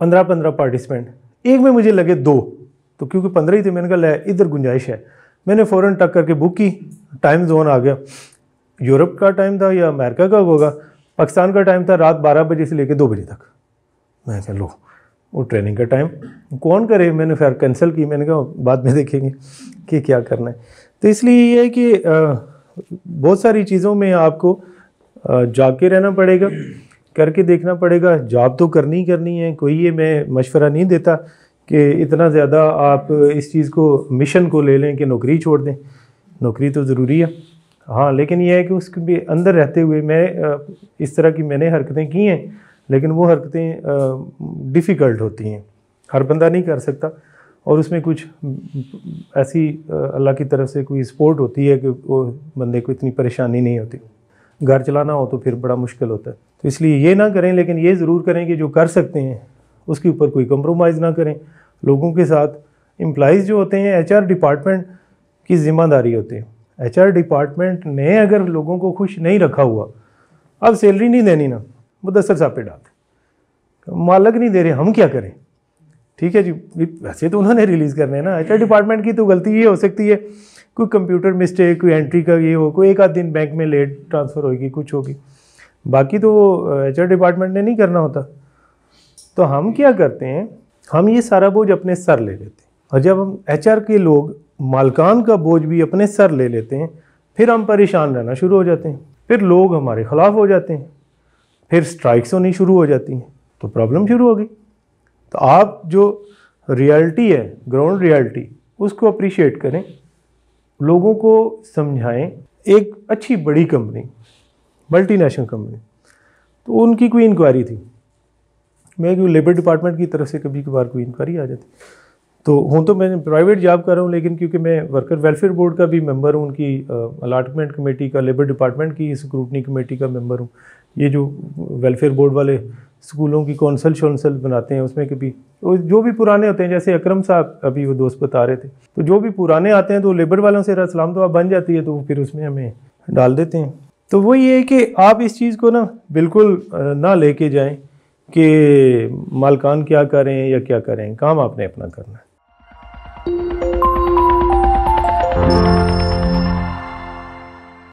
पंद्रह पंद्रह पार्टिसिपेंट एक में मुझे लगे दो तो क्योंकि पंद्रह ही थे मैंने कहा ले इधर गुंजाइश है मैंने फ़ौरन टक करके बुक की टाइम जोन आ गया यूरोप का टाइम था या अमेरिका का होगा पाकिस्तान का टाइम था रात बारह बजे से लेकर दो बजे तक मैं कह लो वो ट्रेनिंग का टाइम कौन करे मैंने फिर कैंसिल की मैंने कहा बाद में देखेंगे कि क्या करना है तो इसलिए ये है कि बहुत सारी चीज़ों में आपको जाके रहना पड़ेगा करके देखना पड़ेगा जॉब तो करनी ही करनी है कोई ये मैं मशवरा नहीं देता कि इतना ज़्यादा आप इस चीज़ को मिशन को ले लें कि नौकरी छोड़ दें नौकरी तो ज़रूरी है हाँ लेकिन यह है कि उसके भी अंदर रहते हुए मैं इस तरह की मैंने हरकतें की हैं लेकिन वो हरकतें डिफ़िकल्ट होती हैं हर बंदा नहीं कर सकता और उसमें कुछ ऐसी अल्लाह की तरफ से कोई सपोर्ट होती है कि वो बंदे को इतनी परेशानी नहीं होती घर चलाना हो तो फिर बड़ा मुश्किल होता है तो इसलिए ये ना करें लेकिन ये ज़रूर करें कि जो कर सकते हैं उसके ऊपर कोई कंप्रोमाइज़ ना करें लोगों के साथ एम्प्लाइज़ जो होते हैं एच डिपार्टमेंट की ज़िम्मेदारी होती है एच डिपार्टमेंट ने अगर लोगों को खुश नहीं रखा हुआ अब सैलरी नहीं देनी ना मुदसर साहब पे डाल मालक नहीं दे रहे हम क्या करें ठीक है जी वैसे तो उन्होंने रिलीज़ करने ना एच डिपार्टमेंट की तो गलती ये हो सकती है कोई कंप्यूटर मिस्टेक कोई एंट्री का ये हो कोई एक आध दिन बैंक में लेट ट्रांसफ़र होगी कुछ होगी बाकी तो एच डिपार्टमेंट ने नहीं करना होता तो हम क्या करते हैं हम ये सारा बोझ अपने सर ले लेते हैं और जब हम एच के लोग मालकान का बोझ भी अपने सर ले लेते हैं फिर हम परेशान रहना शुरू हो जाते हैं फिर लोग हमारे ख़िलाफ़ हो जाते हैं फिर स्ट्राइक्स होनी शुरू हो जाती हैं तो प्रॉब्लम शुरू हो गई तो आप जो रियलिटी है ग्राउंड रियलिटी उसको अप्रिशिएट करें लोगों को समझाएं एक अच्छी बड़ी कंपनी मल्टीनेशनल कंपनी तो उनकी कोई इंक्वायरी थी मैं क्यों लेबर डिपार्टमेंट की तरफ से कभी कभार कोई इंक्वायरी आ जाती तो हूँ तो मैं प्राइवेट जॉब कर रहा हूँ लेकिन क्योंकि मैं वर्कर वेलफेयर बोर्ड का भी मेंबर हूँ उनकी अलाटमेंट कमेटी का लेबर डिपार्टमेंट की स्क्रूटनी कमेटी का मेंबर हूँ ये जो वेलफेयर बोर्ड वाले स्कूलों की कौंसल शौंसल बनाते हैं उसमें कभी जो भी पुराने होते हैं जैसे अक्रम साहब अभी वो दोस्त बता रहे थे तो जो भी पुराने आते हैं तो लेबर वालों से सलाम तो आप बन जाती है तो फिर उसमें हमें डाल देते हैं तो वो ये है कि आप इस चीज़ को ना बिल्कुल ना लेके जाएं कि मालकान क्या करें या क्या करें काम आपने अपना करना है